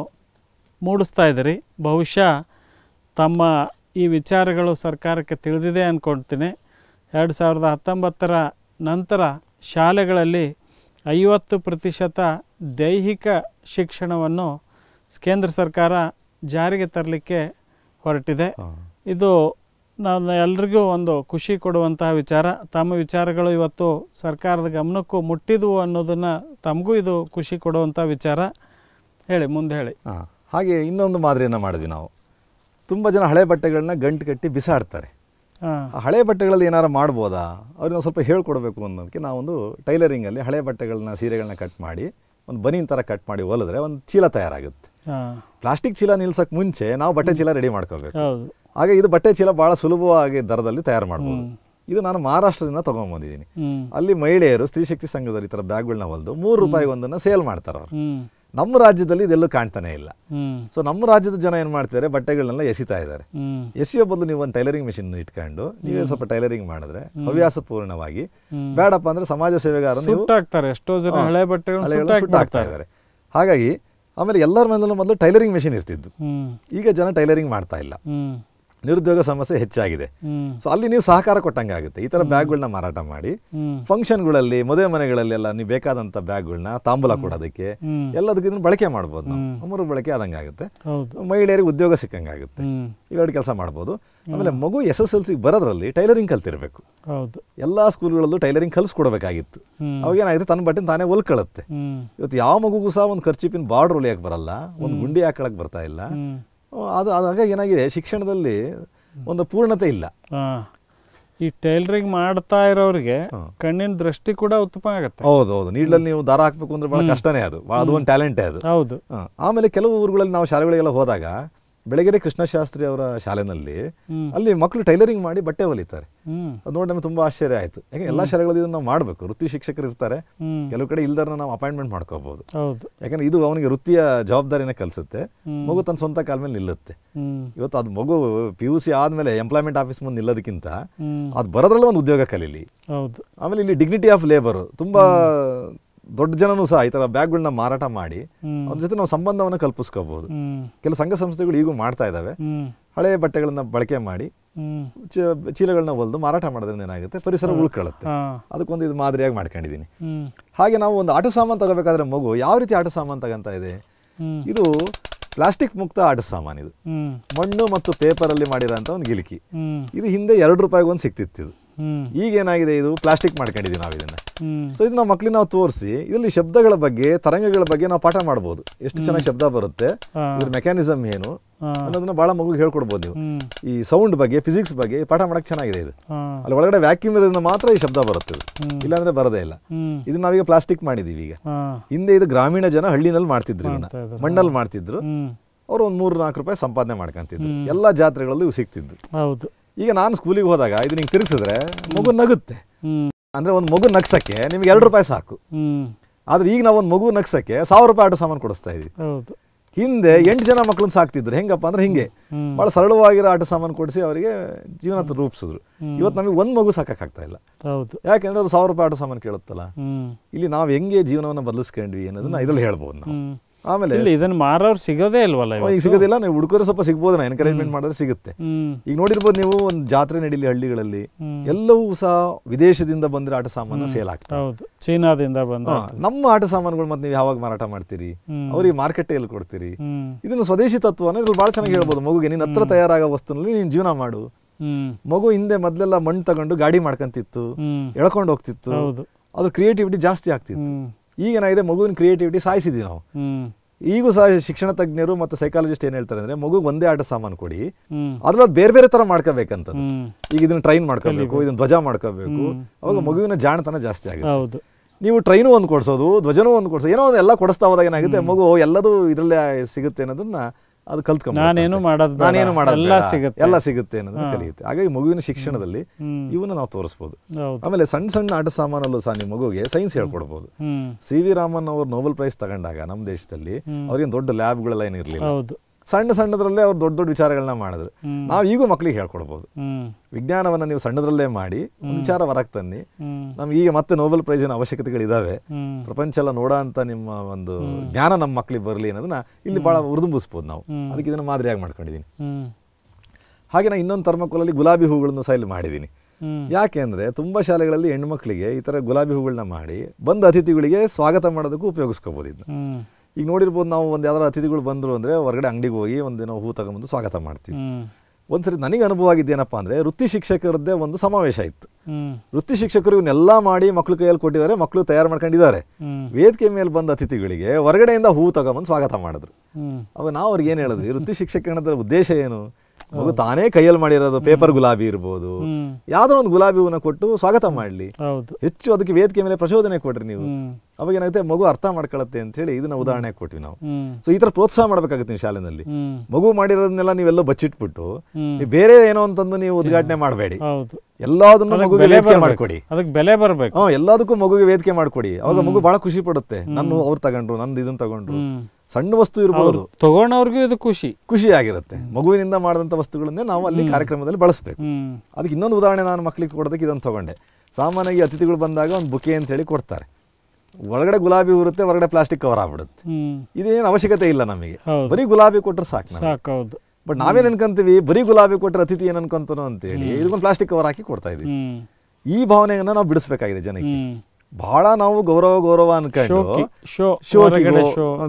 ಮೂಡಿಸ್ತಾ ಇದ್ದೀರಿ ಬಹುಶಃ ತಮ್ಮ ಈ ವಿಚಾರಗಳು ಸರ್ಕಾರಕ್ಕೆ ತಿಳಿದಿದೆ ಅಂದ್ಕೊಳ್ತೀನಿ ಎರಡು ಸಾವಿರದ ಹತ್ತೊಂಬತ್ತರ ನಂತರ ಶಾಲೆಗಳಲ್ಲಿ ಐವತ್ತು ಪ್ರತಿಶತ ದೈಹಿಕ ಶಿಕ್ಷಣವನ್ನು ಕೇಂದ್ರ ಸರ್ಕಾರ ಜಾರಿಗೆ ತರಲಿಕ್ಕೆ ಹೊರಟಿದೆ ಇದು ನಾನು ಎಲ್ರಿಗೂ ಒಂದು ಖುಷಿ ಕೊಡುವಂತಹ ವಿಚಾರ ತಮ್ಮ ವಿಚಾರಗಳು ಇವತ್ತು ಸರ್ಕಾರದ ಗಮನಕ್ಕೂ ಮುಟ್ಟಿದವು ಅನ್ನೋದನ್ನು ತಮಗೂ ಇದು ಖುಷಿ ಕೊಡುವಂಥ ವಿಚಾರ ಹೇಳಿ ಮುಂದೆ ಹೇಳಿ ಹಾಗೆ ಇನ್ನೊಂದು ಮಾದರಿಯನ್ನು ಮಾಡಿದ್ವಿ ನಾವು ತುಂಬ ಜನ ಹಳೆ ಬಟ್ಟೆಗಳನ್ನ ಗಂಟು ಕಟ್ಟಿ ಬಿಸಾಡ್ತಾರೆ ಆ ಹಳೆ ಬಟ್ಟೆಗಳಲ್ಲಿ ಏನಾರು ಮಾಡ್ಬೋದಾ ಅವ್ರಿಗೆ ಸ್ವಲ್ಪ ಹೇಳ್ಕೊಡ್ಬೇಕು ಅನ್ನೋದಕ್ಕೆ ನಾವೊಂದು ಟೈಲರಿಂಗಲ್ಲಿ ಹಳೆ ಬಟ್ಟೆಗಳನ್ನ ಸೀರೆಗಳನ್ನ ಕಟ್ ಮಾಡಿ ಒಂದು ಬನಿನ್ ಥರ ಕಟ್ ಮಾಡಿ ಹೊಲಿದ್ರೆ ಒಂದು ಚೀಲ ತಯಾರಾಗುತ್ತೆ ಪ್ಲಾಸ್ಟಿಕ್ ಚೀಲ ನಿಲ್ಸಕ್ಕೆ ಮುಂಚೆ ನಾವು ಬಟ್ಟೆ ಚೀಲ ರೆಡಿ ಮಾಡ್ಕೋಬೇಕು ಹಾಗೆ ಇದು ಬಟ್ಟೆ ಚೀಲ ಬಹಳ ಸುಲಭವಾಗಿ ದರದಲ್ಲಿ ತಯಾರು ಮಾಡಬಹುದು ಇದು ನಾನು ಮಹಾರಾಷ್ಟ್ರದಿಂದ ಬಂದಿದ್ದೀನಿ ಅಲ್ಲಿ ಮಹಿಳೆಯರು ಸ್ತ್ರೀ ಶಕ್ತಿ ಸಂಘದವರು ಈ ತರ ಬ್ಯಾಗ್ಗಳನ್ನ ಹೊಲಿದು ಮೂರು ರೂಪಾಯಿ ಒಂದನ್ನ ಸೇಲ್ ಮಾಡ್ತಾರೆ ಅವರು ನಮ್ಮ ರಾಜ್ಯದಲ್ಲಿ ಇದೆಲ್ಲೂ ಕಾಣ್ತಾನೆ ಇಲ್ಲ ಸೊ ನಮ್ಮ ರಾಜ್ಯದ ಜನ ಏನ್ ಮಾಡ್ತಿದ್ದಾರೆ ಬಟ್ಟೆಗಳನ್ನೆಲ್ಲ ಎಸಿತಾ ಇದ್ದಾರೆ ಎಸೆಯೋ ಬದಲು ನೀವು ಒಂದು ಟೈಲರಿಂಗ್ ಮಿಷಿನ್ ಇಟ್ಕೊಂಡು ನೀವೇ ಸ್ವಲ್ಪ ಟೈಲರಿಂಗ್ ಮಾಡಿದ್ರೆ ಹವ್ಯಾಸ ಪೂರ್ಣವಾಗಿ ಬೇಡಪ್ಪ ಅಂದ್ರೆ ಸಮಾಜ ಸೇವೆಗಾರ ಎಷ್ಟೋ ಜನ ಹಳೆ ಬಟ್ಟೆ ಇದ್ದಾರೆ ಹಾಗಾಗಿ ಆಮೇಲೆ ಎಲ್ಲರ ಮೇಲೂ ಮೊದಲು ಟೈಲರಿಂಗ್ ಮೆಷಿನ್ ಇರ್ತಿದ್ದು ಈಗ ಜನ ಟೈಲರಿಂಗ್ ಮಾಡ್ತಾ ಇಲ್ಲ ನಿರುದ್ಯೋಗ ಸಮಸ್ಯೆ ಹೆಚ್ಚಾಗಿದೆ ಸೊ ಅಲ್ಲಿ ನೀವು ಸಹಕಾರ ಕೊಟ್ಟಂಗೆ ಆಗುತ್ತೆ ಈ ತರ ಬ್ಯಾಗ್ಗಳನ್ನ ಮಾರಾಟ ಮಾಡಿ ಫಂಕ್ಷನ್ಗಳಲ್ಲಿ ಮದುವೆ ಮನೆಗಳಲ್ಲಿ ಎಲ್ಲ ನೀವು ಬೇಕಾದಂತ ಬ್ಯಾಗ್ಗಳನ್ನ ತಾಂಬೂಲ ಕೊಡೋದಕ್ಕೆ ಎಲ್ಲದಕ್ಕೆ ಬಳಕೆ ಮಾಡ್ಬೋದು ನಾವು ಅಮರು ಬಳಕೆ ಆದಂಗೆ ಆಗುತ್ತೆ ಮಹಿಳೆಯರಿಗೆ ಉದ್ಯೋಗ ಸಿಕ್ಕಂಗೆ ಆಗುತ್ತೆ ಇವೆರಡು ಕೆಲಸ ಮಾಡ್ಬೋದು ಆಮೇಲೆ ಮಗು ಎಸ್ ಎಸ್ ಎಲ್ ಸಿ ಬರೋದ್ರಲ್ಲಿ ಟೈಲರಿಂಗ್ ಕಲ್ತಿರ್ಬೇಕು ಹೌದು ಎಲ್ಲ ಸ್ಕೂಲ್ಗಳಲ್ಲೂ ಟೈಲರಿಂಗ್ ಅವಾಗ ಏನಾಗುತ್ತೆ ತನ್ನ ಬಟ್ಟೆ ತಾನೇ ಹೊಲ್ಕೊಳ್ಳುತ್ತೆ ಇವತ್ತು ಯಾವ ಮಗುಗೂ ಸಹ ಒಂದು ಖರ್ಚಿಪಿನ ಬಾರ್ಡರ್ ಹೊಲಿಯಕ್ಕೆ ಬರಲ್ಲ ಒಂದು ಗುಂಡಿ ಹಾಕೊಳಕ್ ಬರ್ತಾ ಇಲ್ಲ ಅದು ಹಾಗಾಗಿ ಏನಾಗಿದೆ ಶಿಕ್ಷಣದಲ್ಲಿ ಒಂದು ಪೂರ್ಣತೆ ಇಲ್ಲ ಈ ಟೈಲರಿಂಗ್ ಮಾಡ್ತಾ ಇರೋರಿಗೆ ಕಣ್ಣಿನ ದೃಷ್ಟಿ ಕೂಡ ಉತ್ತಮ ಆಗುತ್ತೆ ಹೌದು ಹೌದು ನೀಡ್ಲಲ್ಲಿ ನೀವು ದಾರ ಹಾಕ್ಬೇಕು ಅಂದ್ರೆ ಬಹಳ ಕಷ್ಟನೇ ಅದು ಅದು ಒಂದು ಟ್ಯಾಲೆಂಟೇ ಅದು ಹೌದು ಆಮೇಲೆ ಕೆಲವು ಊರುಗಳಲ್ಲಿ ನಾವು ಶಾಲೆಗಳಿಗೆಲ್ಲ ಹೋದಾಗ ಕೃಷ್ಣ ಕೃಷ್ಣಶಾಸ್ತ್ರಿ ಅವರ ಶಾಲೆನಲ್ಲಿ ಅಲ್ಲಿ ಮಕ್ಕಳು ಟೈಲರಿಂಗ್ ಮಾಡಿ ಬಟ್ಟೆ ಹೊಲಿತಾರೆ ಅದು ನೋಡಿ ನಮ್ಗೆ ತುಂಬಾ ಆಶ್ಚರ್ಯ ಆಯ್ತು ಯಾಕೆ ಎಲ್ಲಾ ಶಾಲೆಗಳಲ್ಲಿ ಇದನ್ನ ನಾವು ಮಾಡಬೇಕು ವೃತ್ತಿ ಶಿಕ್ಷಕರು ಇರ್ತಾರೆ ಕೆಲವು ಕಡೆ ಇಲ್ದಾರ ನಾವು ಅಪಾಯಿಂಟ್ಮೆಂಟ್ ಮಾಡ್ಕೋಬಹುದು ಯಾಕಂದ್ರೆ ಇದು ಅವನಿಗೆ ವೃತ್ತಿಯ ಜವಾಬ್ದಾರಿನ ಕಲಿಸುತ್ತೆ ಮಗು ತನ್ನ ಸ್ವಂತ ಕಾಲ ಮೇಲೆ ನಿಲ್ಲುತ್ತೆ ಇವತ್ತು ಅದು ಮಗು ಪಿ ಯು ಸಿ ಆದ್ಮೇಲೆ ಎಂಪ್ಲಾಯ್ಮೆಂಟ್ ಆಫೀಸ್ ಮುಂದೆ ನಿಲ್ಲೋದಕ್ಕಿಂತ ಅದು ಬರೋದ್ರಲ್ಲೂ ಒಂದು ಉದ್ಯೋಗ ಕಲೀಲಿ ಆಮೇಲೆ ಇಲ್ಲಿ ಡಿಗ್ನಿಟಿ ಆಫ್ ಲೇಬರ್ ತುಂಬಾ ದೊಡ್ಡ ಜನನು ಸಹ ಈ ತರ ಬ್ಯಾಗ್ಗಳನ್ನ ಮಾರಾಟ ಮಾಡಿ ಅವ್ರ ಜೊತೆ ನಾವು ಸಂಬಂಧವನ್ನ ಕಲ್ಪಿಸ್ಕೋಬಹುದು ಕೆಲವು ಸಂಘ ಸಂಸ್ಥೆಗಳು ಈಗೂ ಮಾಡ್ತಾ ಇದಾವೆ ಹಳೆ ಬಟ್ಟೆಗಳನ್ನ ಬಳಕೆ ಮಾಡಿ ಚೀಲಗಳನ್ನ ಒಲ್ದು ಮಾರಾಟ ಮಾಡೋದ್ರಿಂದ ಏನಾಗುತ್ತೆ ಪರಿಸರ ಉಳ್ಕೊಳ್ಳುತ್ತೆ ಅದಕ್ಕೊಂದು ಇದು ಮಾದರಿಯಾಗಿ ಮಾಡ್ಕೊಂಡಿದ್ದೀನಿ ಹಾಗೆ ನಾವು ಒಂದು ಆಟೋ ಸಾಮಾನು ತಗೋಬೇಕಾದ್ರೆ ಮಗು ಯಾವ ರೀತಿ ಆಟೋ ಸಾಮಾನು ತಗೊಂತ ಇದೆ ಇದು ಪ್ಲಾಸ್ಟಿಕ್ ಮುಕ್ತ ಆಟ ಸಾಮಾನು ಇದು ಮಣ್ಣು ಮತ್ತು ಪೇಪರ್ ಅಲ್ಲಿ ಮಾಡಿರೋ ಒಂದು ಗಿಲಿಕಿ ಇದು ಹಿಂದೆ ಎರಡು ರೂಪಾಯಿಗೆ ಒಂದು ಸಿಕ್ತಿತ್ತು ಇದು ಈಗ ಏನಾಗಿದೆ ಇದು ಪ್ಲಾಸ್ಟಿಕ್ ಮಾಡ್ಕೊಂಡಿದ್ದೀವಿ ನಾವು ಇದನ್ನ ಸೊ ಇದು ನಾವು ಮಕ್ಳಿಗೆ ನಾವು ತೋರಿಸಿ ಇಲ್ಲಿ ಶಬ್ದಗಳ ಬಗ್ಗೆ ತರಂಗಗಳ ಬಗ್ಗೆ ನಾವು ಪಾಠ ಮಾಡಬಹುದು ಎಷ್ಟು ಚೆನ್ನಾಗಿ ಶಬ್ದ ಬರುತ್ತೆ ಇದ್ರ ಮೆಕ್ಯಾನಿಸಮ್ ಏನು ಅನ್ನೋದನ್ನ ಬಹಳ ಮಗು ಹೇಳ್ಕೊಡ್ಬೋದು ನೀವು ಈ ಸೌಂಡ್ ಬಗ್ಗೆ ಫಿಸಿಕ್ಸ್ ಬಗ್ಗೆ ಪಾಠ ಮಾಡಕ್ ಚೆನ್ನಾಗಿದೆ ಇದು ಅಲ್ಲಿ ಒಳಗಡೆ ವ್ಯಾಕ್ಯೂಮ್ ಇರೋದ್ರಿಂದ ಮಾತ್ರ ಈ ಶಬ್ದ ಬರುತ್ತೆ ಇಲ್ಲಾಂದ್ರೆ ಬರದೇ ಇಲ್ಲ ಇದನ್ನ ನಾವೀಗ ಪ್ಲಾಸ್ಟಿಕ್ ಮಾಡಿದೀವಿ ಈಗ ಹಿಂದೆ ಇದು ಗ್ರಾಮೀಣ ಜನ ಹಳ್ಳಿನಲ್ಲಿ ಮಾಡ್ತಿದ್ರು ಇದನ್ನ ಮಣ್ಣಲ್ಲಿ ಮಾಡ್ತಿದ್ರು ಅವ್ರು ಒಂದ್ ಮೂರ್ ನಾಲ್ಕು ರೂಪಾಯಿ ಸಂಪಾದನೆ ಮಾಡ್ಕೊಂತಿದ್ರು ಎಲ್ಲಾ ಜಾತ್ರೆಗಳಲ್ಲಿ ಸಿಕ್ತಿದ್ರು ಹೌದು ಈಗ ನಾನು ಸ್ಕೂಲಿಗೆ ಹೋದಾಗ ಇದು ನಿಂಗೆ ತಿರುಗಿಸಿದ್ರೆ ಮಗು ನಗುತ್ತೆ ಅಂದ್ರೆ ಒಂದು ಮಗು ನಗ್ಸಕ್ಕೆ ನಿಮ್ಗೆ ಎರಡು ರೂಪಾಯಿ ಸಾಕು ಆದ್ರೆ ಈಗ ನಾವು ಒಂದು ಮಗು ನಗ್ಸಕ್ಕೆ ಸಾವಿರ ರೂಪಾಯಿ ಆಟ ಸಾಮಾನು ಕೊಡಿಸ್ತಾ ಇದ್ವಿ ಹಿಂದೆ ಎಂಟು ಜನ ಮಕ್ಕಳನ್ನ ಸಾಕ್ತಿದ್ರು ಹೆಂಗಪ್ಪ ಅಂದ್ರೆ ಹಿಂಗೆ ಬಹಳ ಸರಳವಾಗಿರೋ ಆಟ ಸಾಮಾನು ಕೊಡಿಸಿ ಅವರಿಗೆ ಜೀವನ ರೂಪಿಸಿದ್ರು ಇವತ್ತು ನಮಗೆ ಒಂದು ಮಗು ಸಾಕಾಗ್ತಾ ಇಲ್ಲ ಯಾಕೆಂದ್ರೆ ಅದು ಸಾವಿರ ರೂಪಾಯಿ ಆಟ ಸಾಮಾನು ಕೇಳುತ್ತಲ್ಲ ಇಲ್ಲಿ ನಾವು ಹೆಂಗೆ ಜೀವನವನ್ನು ಬದಲಿಸ್ಕೊಂಡ್ವಿ ಅನ್ನೋದನ್ನ ಇದ್ರಲ್ಲಿ ಹೇಳ್ಬಹುದು ನಾವು ಆಮೇಲೆ ಇಲ್ಲಿ ಇದನ್ನ ಮಾರೋರ್ ಸಿಗೋದೇ ಇಲ್ವಲ್ಲ ಈಗ ಸಿಗೋದಿಲ್ಲ ನೀವು ಹುಡುಗರು ಸ್ವಲ್ಪ ನಾ ಎನ್ಕರೇಜ್ಮೆಂಟ್ ಮಾಡಿದ್ರೆ ಸಿಗುತ್ತೆ ಈಗ ನೋಡಿರ್ಬೋದು ನೀವು ಒಂದು ಜಾತ್ರೆ ನಡೀಲಿ ಹಳ್ಳಿಗಳಲ್ಲಿ ಎಲ್ಲವೂ ಸಹ ವಿದೇಶದಿಂದ ಬಂದ್ರೆ ಆಟ ಸಾಮಾನು ಸೇಲ್ ಆಗ್ತದೆ ಚೀನಾದಿಂದ ಬಂದ ನಮ್ಮ ಆಟ ಸಾಮಾನುಗಳು ಮತ್ತೆ ನೀವು ಯಾವಾಗ ಮಾರಾಟ ಮಾಡ್ತೀರಿ ಅವ್ರಿಗೆ ಮಾರ್ಕೆಟ್ ಎಲ್ಲಿ ಕೊಡ್ತೀರಿ ಇದನ್ನು ಸ್ವದೇಶಿ ತತ್ವನ ಅನ್ನೋದು ಬಹಳ ಚೆನ್ನಾಗಿ ಹೇಳ್ಬೋದು ಮಗುಗೆ ನಿನ್ನ ಹತ್ರ ತಯಾರಾಗ ವಸ್ತುನಲ್ಲಿ ನೀನು ಜೀವನ ಮಾಡು ಮಗು ಹಿಂದೆ ಮೊದಲೆಲ್ಲ ಮಣ್ಣು ತಗೊಂಡು ಗಾಡಿ ಮಾಡ್ಕೊಂತಿತ್ತು ಎಳ್ಕೊಂಡು ಹೋಗ್ತಿತ್ತು ಅದ್ರ ಕ್ರಿಯೇಟಿವಿಟಿ ಜಾಸ್ತಿ ಆಗ್ತಿತ್ತು ಈಗೇನಾಗಿದೆ ಮಗುವಿನ ಕ್ರಿಯೇಟಿವಿಟಿ ಸಾಯಿಸಿದ್ವಿ ನಾವು ಈಗೂ ಸಹ ಶಿಕ್ಷಣ ತಜ್ಞರು ಮತ್ತು ಸೈಕಾಲಜಿಸ್ಟ್ ಏನು ಹೇಳ್ತಾರೆ ಅಂದ್ರೆ ಮಗು ಒಂದೇ ಆಟ ಸಾಮಾನು ಕೊಡಿ ಅದ್ರಲ್ಲಿ ಬೇರೆ ಬೇರೆ ತರ ಮಾಡ್ಕೋಬೇಕಂತ ಈಗ ಇದನ್ನ ಟ್ರೈನ್ ಮಾಡ್ಕೋಬೇಕು ಇದನ್ನ ಧ್ವಜ ಮಾಡ್ಕೋಬೇಕು ಅವಾಗ ಮಗುವಿನ ಜಾಣತನ ಜಾಸ್ತಿ ಆಗುತ್ತೆ ನೀವು ಟ್ರೈನು ಒಂದು ಕೊಡಿಸೋದು ಧ್ವಜನೂ ಒಂದು ಕೊಡಿಸೋದು ಏನೋ ಒಂದು ಎಲ್ಲ ಕೊಡಿಸ್ತಾ ಹೋದಾಗ ಏನಾಗುತ್ತೆ ಮಗು ಎಲ್ಲದೂ ಇದರಲ್ಲೇ ಸಿಗುತ್ತೆ ಅನ್ನೋದನ್ನ ಅದು ಕಲ್ತ್ಕೊಂಡು ನಾನೇನು ಮಾಡೋದು ಎಲ್ಲ ಸಿಗುತ್ತೆ ಅನ್ನೋದನ್ನ ಕಲಿಯುತ್ತೆ ಹಾಗಾಗಿ ಮಗುವಿನ ಶಿಕ್ಷಣದಲ್ಲಿ ಇವನ್ನ ನಾವು ತೋರಿಸ್ಬೋದು ಆಮೇಲೆ ಸಣ್ಣ ಸಣ್ಣ ಆಟ ಸಾಮಾನಲ್ಲೂ ಸಹ ನಿಮ್ಮ ಮಗುಗೆ ಸೈನ್ಸ್ ಹೇಳ್ಕೊಡ್ಬೋದು ಸಿ ವಿ ರಾಮನ್ ಅವರು ನೋಬೆಲ್ ಪ್ರೈಸ್ ತಗೊಂಡಾಗ ನಮ್ಮ ದೇಶದಲ್ಲಿ ಅವ್ರಿಗೆ ದೊಡ್ಡ ಲ್ಯಾಬ್ಗಳೆಲ್ಲ ಏನಿರಲಿಲ್ಲ ಸಣ್ಣ ಸಣ್ಣದ್ರಲ್ಲೇ ಅವ್ರು ದೊಡ್ಡ ದೊಡ್ಡ ವಿಚಾರಗಳನ್ನ ಮಾಡಿದ್ರು ನಾವು ಈಗೂ ಮಕ್ಕಳಿಗೆ ಹೇಳ್ಕೊಡ್ಬೋದು ವಿಜ್ಞಾನವನ್ನ ನೀವು ಸಣ್ಣದ್ರಲ್ಲೇ ಮಾಡಿ ವಿಚಾರ ಹೊರಗೆ ತನ್ನಿ ನಮ್ಗೆ ಈಗ ಮತ್ತೆ ನೋಬೆಲ್ ಪ್ರೈಜಿನ ಅವಶ್ಯಕತೆಗಳಿದಾವೆ ಪ್ರಪಂಚ ಎಲ್ಲ ನೋಡೋ ಅಂತ ನಿಮ್ಮ ಒಂದು ಜ್ಞಾನ ನಮ್ಮ ಮಕ್ಕಳಿಗೆ ಬರಲಿ ಅನ್ನೋದನ್ನ ಇಲ್ಲಿ ಬಹಳ ಉರ್ದುಂಬಿಸ್ಬೋದು ನಾವು ಅದಕ್ಕೆ ಇದನ್ನ ಮಾದರಿಯಾಗಿ ಮಾಡ್ಕೊಂಡಿದ್ದೀನಿ ಹಾಗೆ ನಾ ಇನ್ನೊಂದು ಥರ್ಮಕೋಲಲ್ಲಿ ಗುಲಾಬಿ ಹೂಗಳನ್ನು ಸಹ ಇಲ್ಲಿ ಮಾಡಿದ್ದೀನಿ ಯಾಕೆ ಅಂದರೆ ತುಂಬ ಶಾಲೆಗಳಲ್ಲಿ ಹೆಣ್ಮಕ್ಳಿಗೆ ಈ ತರ ಗುಲಾಬಿ ಹೂಗಳನ್ನ ಮಾಡಿ ಬಂದ ಅತಿಥಿಗಳಿಗೆ ಸ್ವಾಗತ ಮಾಡೋದಕ್ಕೂ ಉಪಯೋಗಿಸ್ಕೋಬೋದು ಇದನ್ನ ಈಗ ನೋಡಿರ್ಬೋದು ನಾವು ಒಂದು ಯಾವ್ದಾರು ಅತಿಥಿಗಳು ಬಂದರು ಅಂದರೆ ಹೊರಗಡೆ ಅಂಗಡಿಗೆ ಹೋಗಿ ಒಂದು ನಾವು ಹೂ ತಗೊಂಬಂದು ಸ್ವಾಗತ ಮಾಡ್ತೀವಿ ಒಂದ್ಸರಿ ನನಗೆ ಅನುಭವ ಆಗಿದ್ದೇನಪ್ಪ ಅಂದರೆ ವೃತ್ತಿ ಶಿಕ್ಷಕರದ್ದೇ ಒಂದು ಸಮಾವೇಶ ಇತ್ತು ವೃತ್ತಿ ಶಿಕ್ಷಕರು ಇವನ್ನೆಲ್ಲ ಮಾಡಿ ಮಕ್ಕಳು ಕೈಯಲ್ಲಿ ಕೊಟ್ಟಿದ್ದಾರೆ ಮಕ್ಕಳು ತಯಾರು ಮಾಡ್ಕೊಂಡಿದ್ದಾರೆ ವೇದಿಕೆ ಮೇಲೆ ಬಂದ ಅತಿಥಿಗಳಿಗೆ ಹೊರಗಡೆಯಿಂದ ಹೂ ತಗೊಂಬಂದು ಸ್ವಾಗತ ಮಾಡಿದ್ರು ಅವಾಗ ನಾವು ಅವ್ರಿಗೆ ಏನು ಹೇಳಿದ್ವಿ ವೃತ್ತಿ ಶಿಕ್ಷಕನದ ಉದ್ದೇಶ ಏನು ಮಗು ತಾನೇ ಕೈಯಲ್ಲಿ ಮಾಡಿರೋದು ಪೇಪರ್ ಗುಲಾಬಿ ಇರ್ಬೋದು ಯಾವ್ದೋ ಒಂದು ಗುಲಾಬಿ ಹೂವನ್ನ ಕೊಟ್ಟು ಸ್ವಾಗತ ಮಾಡ್ಲಿ ಹೆಚ್ಚು ಅದಕ್ಕೆ ವೇದಿಕೆ ಮೇಲೆ ಪ್ರಚೋದನೆ ಕೊಡ್ರಿ ನೀವು ಅವಾಗ ಏನಾಗುತ್ತೆ ಮಗು ಅರ್ಥ ಮಾಡ್ಕೊಳತ್ತೆ ಅಂತ ಹೇಳಿ ಇದನ್ನ ಉದಾಹರಣೆ ಕೊಟ್ವಿ ನಾವು ಸೊ ಈ ತರ ಪ್ರೋತ್ಸಾಹ ಮಾಡ್ಬೇಕಾಗುತ್ತೆ ನೀವು ಶಾಲೆನಲ್ಲಿ ಮಗು ಮಾಡಿರೋದನ್ನೆಲ್ಲ ನೀವೆಲ್ಲ ಬಚ್ಚಿಟ್ಬಿಟ್ಟು ಬೇರೆ ಏನೋ ಅಂತಂದು ನೀವು ಉದ್ಘಾಟನೆ ಮಾಡಬೇಡಿ ಎಲ್ಲದನ್ನು ಮಗುಗೆ ವೇದಿಕೆ ಮಾಡ್ಕೊಡಿ ಅದಕ್ಕೆ ಬೆಲೆ ಬರಬೇಕು ಎಲ್ಲದಕ್ಕೂ ಮಗುಗೆ ವೇದಿಕೆ ಮಾಡ್ಕೊಡಿ ಅವಾಗ ಮಗು ಬಹಳ ಖುಷಿ ಪಡುತ್ತೆ ನಾನು ಅವ್ರು ತಗೊಂಡ್ರು ನಂದು ಇದನ್ನ ತಗೊಂಡ್ರು ಸಣ್ಣ ವಸ್ತು ಇರಬಹುದು ತಗೊಂಡವ್ರಿಗೂ ಇದು ಖುಷಿ ಖುಷಿ ಮಗುವಿನಿಂದ ಮಾಡಿದಂಥ ವಸ್ತುಗಳನ್ನೇ ನಾವು ಅಲ್ಲಿ ಕಾರ್ಯಕ್ರಮದಲ್ಲಿ ಬಳಸಬೇಕು ಅದಕ್ಕೆ ಇನ್ನೊಂದು ಉದಾಹರಣೆ ನಾನು ಮಕ್ಕಳಿಗೆ ಕೊಡೋದಕ್ಕೆ ಇದನ್ನು ತಗೊಂಡೆ ಸಾಮಾನ್ಯವಾಗಿ ಅತಿಥಿಗಳು ಬಂದಾಗ ಒಂದು ಬುಕೆ ಹೇಳಿ ಕೊಡ್ತಾರೆ ಒಳಗಡೆ ಗುಲಾಬಿ ಇರುತ್ತೆ ಹೊರಗಡೆ ಪ್ಲಾಸ್ಟಿಕ್ ಕವರ್ ಆಗ್ಬಿಡುತ್ತೆ ಇದೇನು ಅವಶ್ಯಕತೆ ಇಲ್ಲ ನಮಗೆ ಬರೀ ಗುಲಾಬಿ ಕೊಟ್ಟರೆ ಸಾಕು ಬಟ್ ನಾವೇನು ಅನ್ಕೊಂತೀವಿ ಬರೀ ಗುಲಾಬಿ ಕೊಟ್ಟರೆ ಅತಿಥಿ ಏನು ಅಂತ ಹೇಳಿ ಇದಕ್ಕೊಂದು ಪ್ಲಾಸ್ಟಿಕ್ ಕವರ್ ಹಾಕಿ ಕೊಡ್ತಾ ಇದ್ದೀವಿ ಈ ಭಾವನೆಯನ್ನು ನಾವು ಬಿಡಿಸ್ಬೇಕಾಗಿದೆ ಜನಕ್ಕೆ ಬಹಳ ನಾವು ಗೌರವ ಗೌರವ ಅನ್ಕೊಂಡು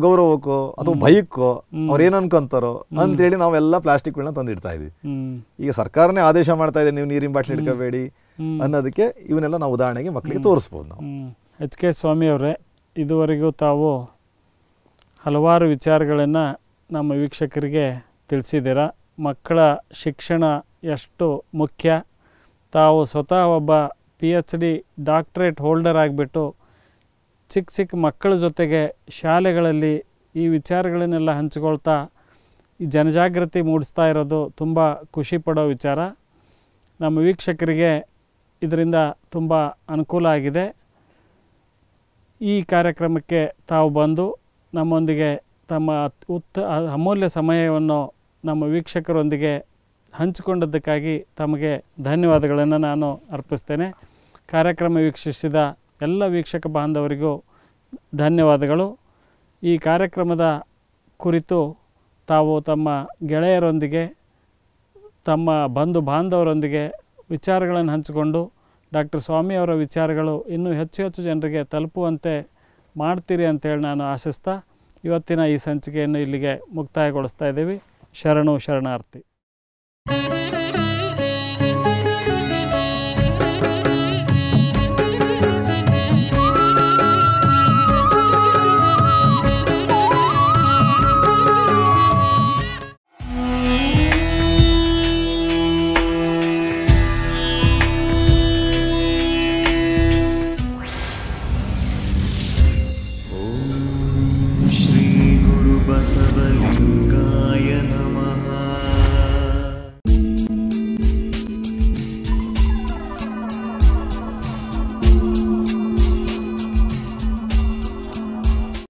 ಗೌರವಕ್ಕೋ ಅಥವಾ ಭಯಕ್ಕೋ ಅವ್ರೇನ್ ಅನ್ಕೊಂತಾರೋ ಅಂತೇಳಿ ನಾವೆಲ್ಲ ಪ್ಲಾಸ್ಟಿಕ್ ಗಳನ್ನ ತಂದಿಡ್ತಾ ಇದೀವಿ ಈಗ ಸರ್ಕಾರನೇ ಆದೇಶ ಮಾಡ್ತಾ ಇದೆ ನೀವು ನೀರಿನ ಬಾಟ್ಲಿ ಇಟ್ಕೋಬೇಡಿ ಅನ್ನೋದಕ್ಕೆ ಇವನ್ನೆಲ್ಲ ನಾವು ಉದಾಹರಣೆಗೆ ಮಕ್ಕಳಿಗೆ ತೋರಿಸ್ಬೋದು ನಾವು ಎಚ್ ಕೆ ಸ್ವಾಮಿ ಅವರೇ ಇದುವರೆಗೂ ತಾವು ಹಲವಾರು ವಿಚಾರಗಳನ್ನು ನಮ್ಮ ವೀಕ್ಷಕರಿಗೆ ತಿಳಿಸಿದ್ದೀರ ಮಕ್ಕಳ ಶಿಕ್ಷಣ ಎಷ್ಟು ಮುಖ್ಯ ತಾವು ಸ್ವತಃ ಒಬ್ಬ P H D doctorate holder ಆಗಿಬಿಟ್ಟು ಚಿಕ್ಕ ಚಿಕ್ಕ ಮಕ್ಕಳ ಜೊತೆಗೆ ಶಾಲೆಗಳಲ್ಲಿ ಈ ವಿಚಾರಗಳನ್ನೆಲ್ಲ ಹಂಚಿಕೊಳ್ತಾ ಈ ಜನಜಾಗೃತಿ ಮೂಡಿಸ್ತಾ ಇರೋದು ತುಂಬ ಖುಷಿ ಪಡೋ ವಿಚಾರ ನಮ್ಮ ವೀಕ್ಷಕರಿಗೆ ಇದರಿಂದ ತುಂಬ ಅನುಕೂಲ ಆಗಿದೆ ಈ ಕಾರ್ಯಕ್ರಮಕ್ಕೆ ತಾವು ಬಂದು ನಮ್ಮೊಂದಿಗೆ ತಮ್ಮ ಉತ್ತ ಅಮೂಲ್ಯ ಸಮಯವನ್ನು ನಮ್ಮ ವೀಕ್ಷಕರೊಂದಿಗೆ ಹಂಚಿಕೊಂಡದ್ದಕ್ಕಾಗಿ ತಮಗೆ ಧನ್ಯವಾದಗಳನ್ನು ನಾನು ಅರ್ಪಿಸ್ತೇನೆ ಕಾರ್ಯಕ್ರಮ ವೀಕ್ಷಿಸಿದ ಎಲ್ಲ ವೀಕ್ಷಕ ಬಾಂಧವರಿಗೂ ಧನ್ಯವಾದಗಳು ಈ ಕಾರ್ಯಕ್ರಮದ ಕುರಿತು ತಾವು ತಮ್ಮ ಗೆಳೆಯರೊಂದಿಗೆ ತಮ್ಮ ಬಂಧು ಬಾಂಧವರೊಂದಿಗೆ ವಿಚಾರಗಳನ್ನು ಹಂಚಿಕೊಂಡು ಡಾಕ್ಟರ್ ಸ್ವಾಮಿಯವರ ವಿಚಾರಗಳು ಇನ್ನೂ ಹೆಚ್ಚು ಹೆಚ್ಚು ಜನರಿಗೆ ತಲುಪುವಂತೆ ಮಾಡ್ತೀರಿ ಅಂತೇಳಿ ನಾನು ಆಶಿಸ್ತಾ ಇವತ್ತಿನ ಈ ಸಂಚಿಕೆಯನ್ನು ಇಲ್ಲಿಗೆ ಮುಕ್ತಾಯಗೊಳಿಸ್ತಾ ಇದ್ದೀವಿ ಶರಣು ಶರಣಾರ್ಥಿ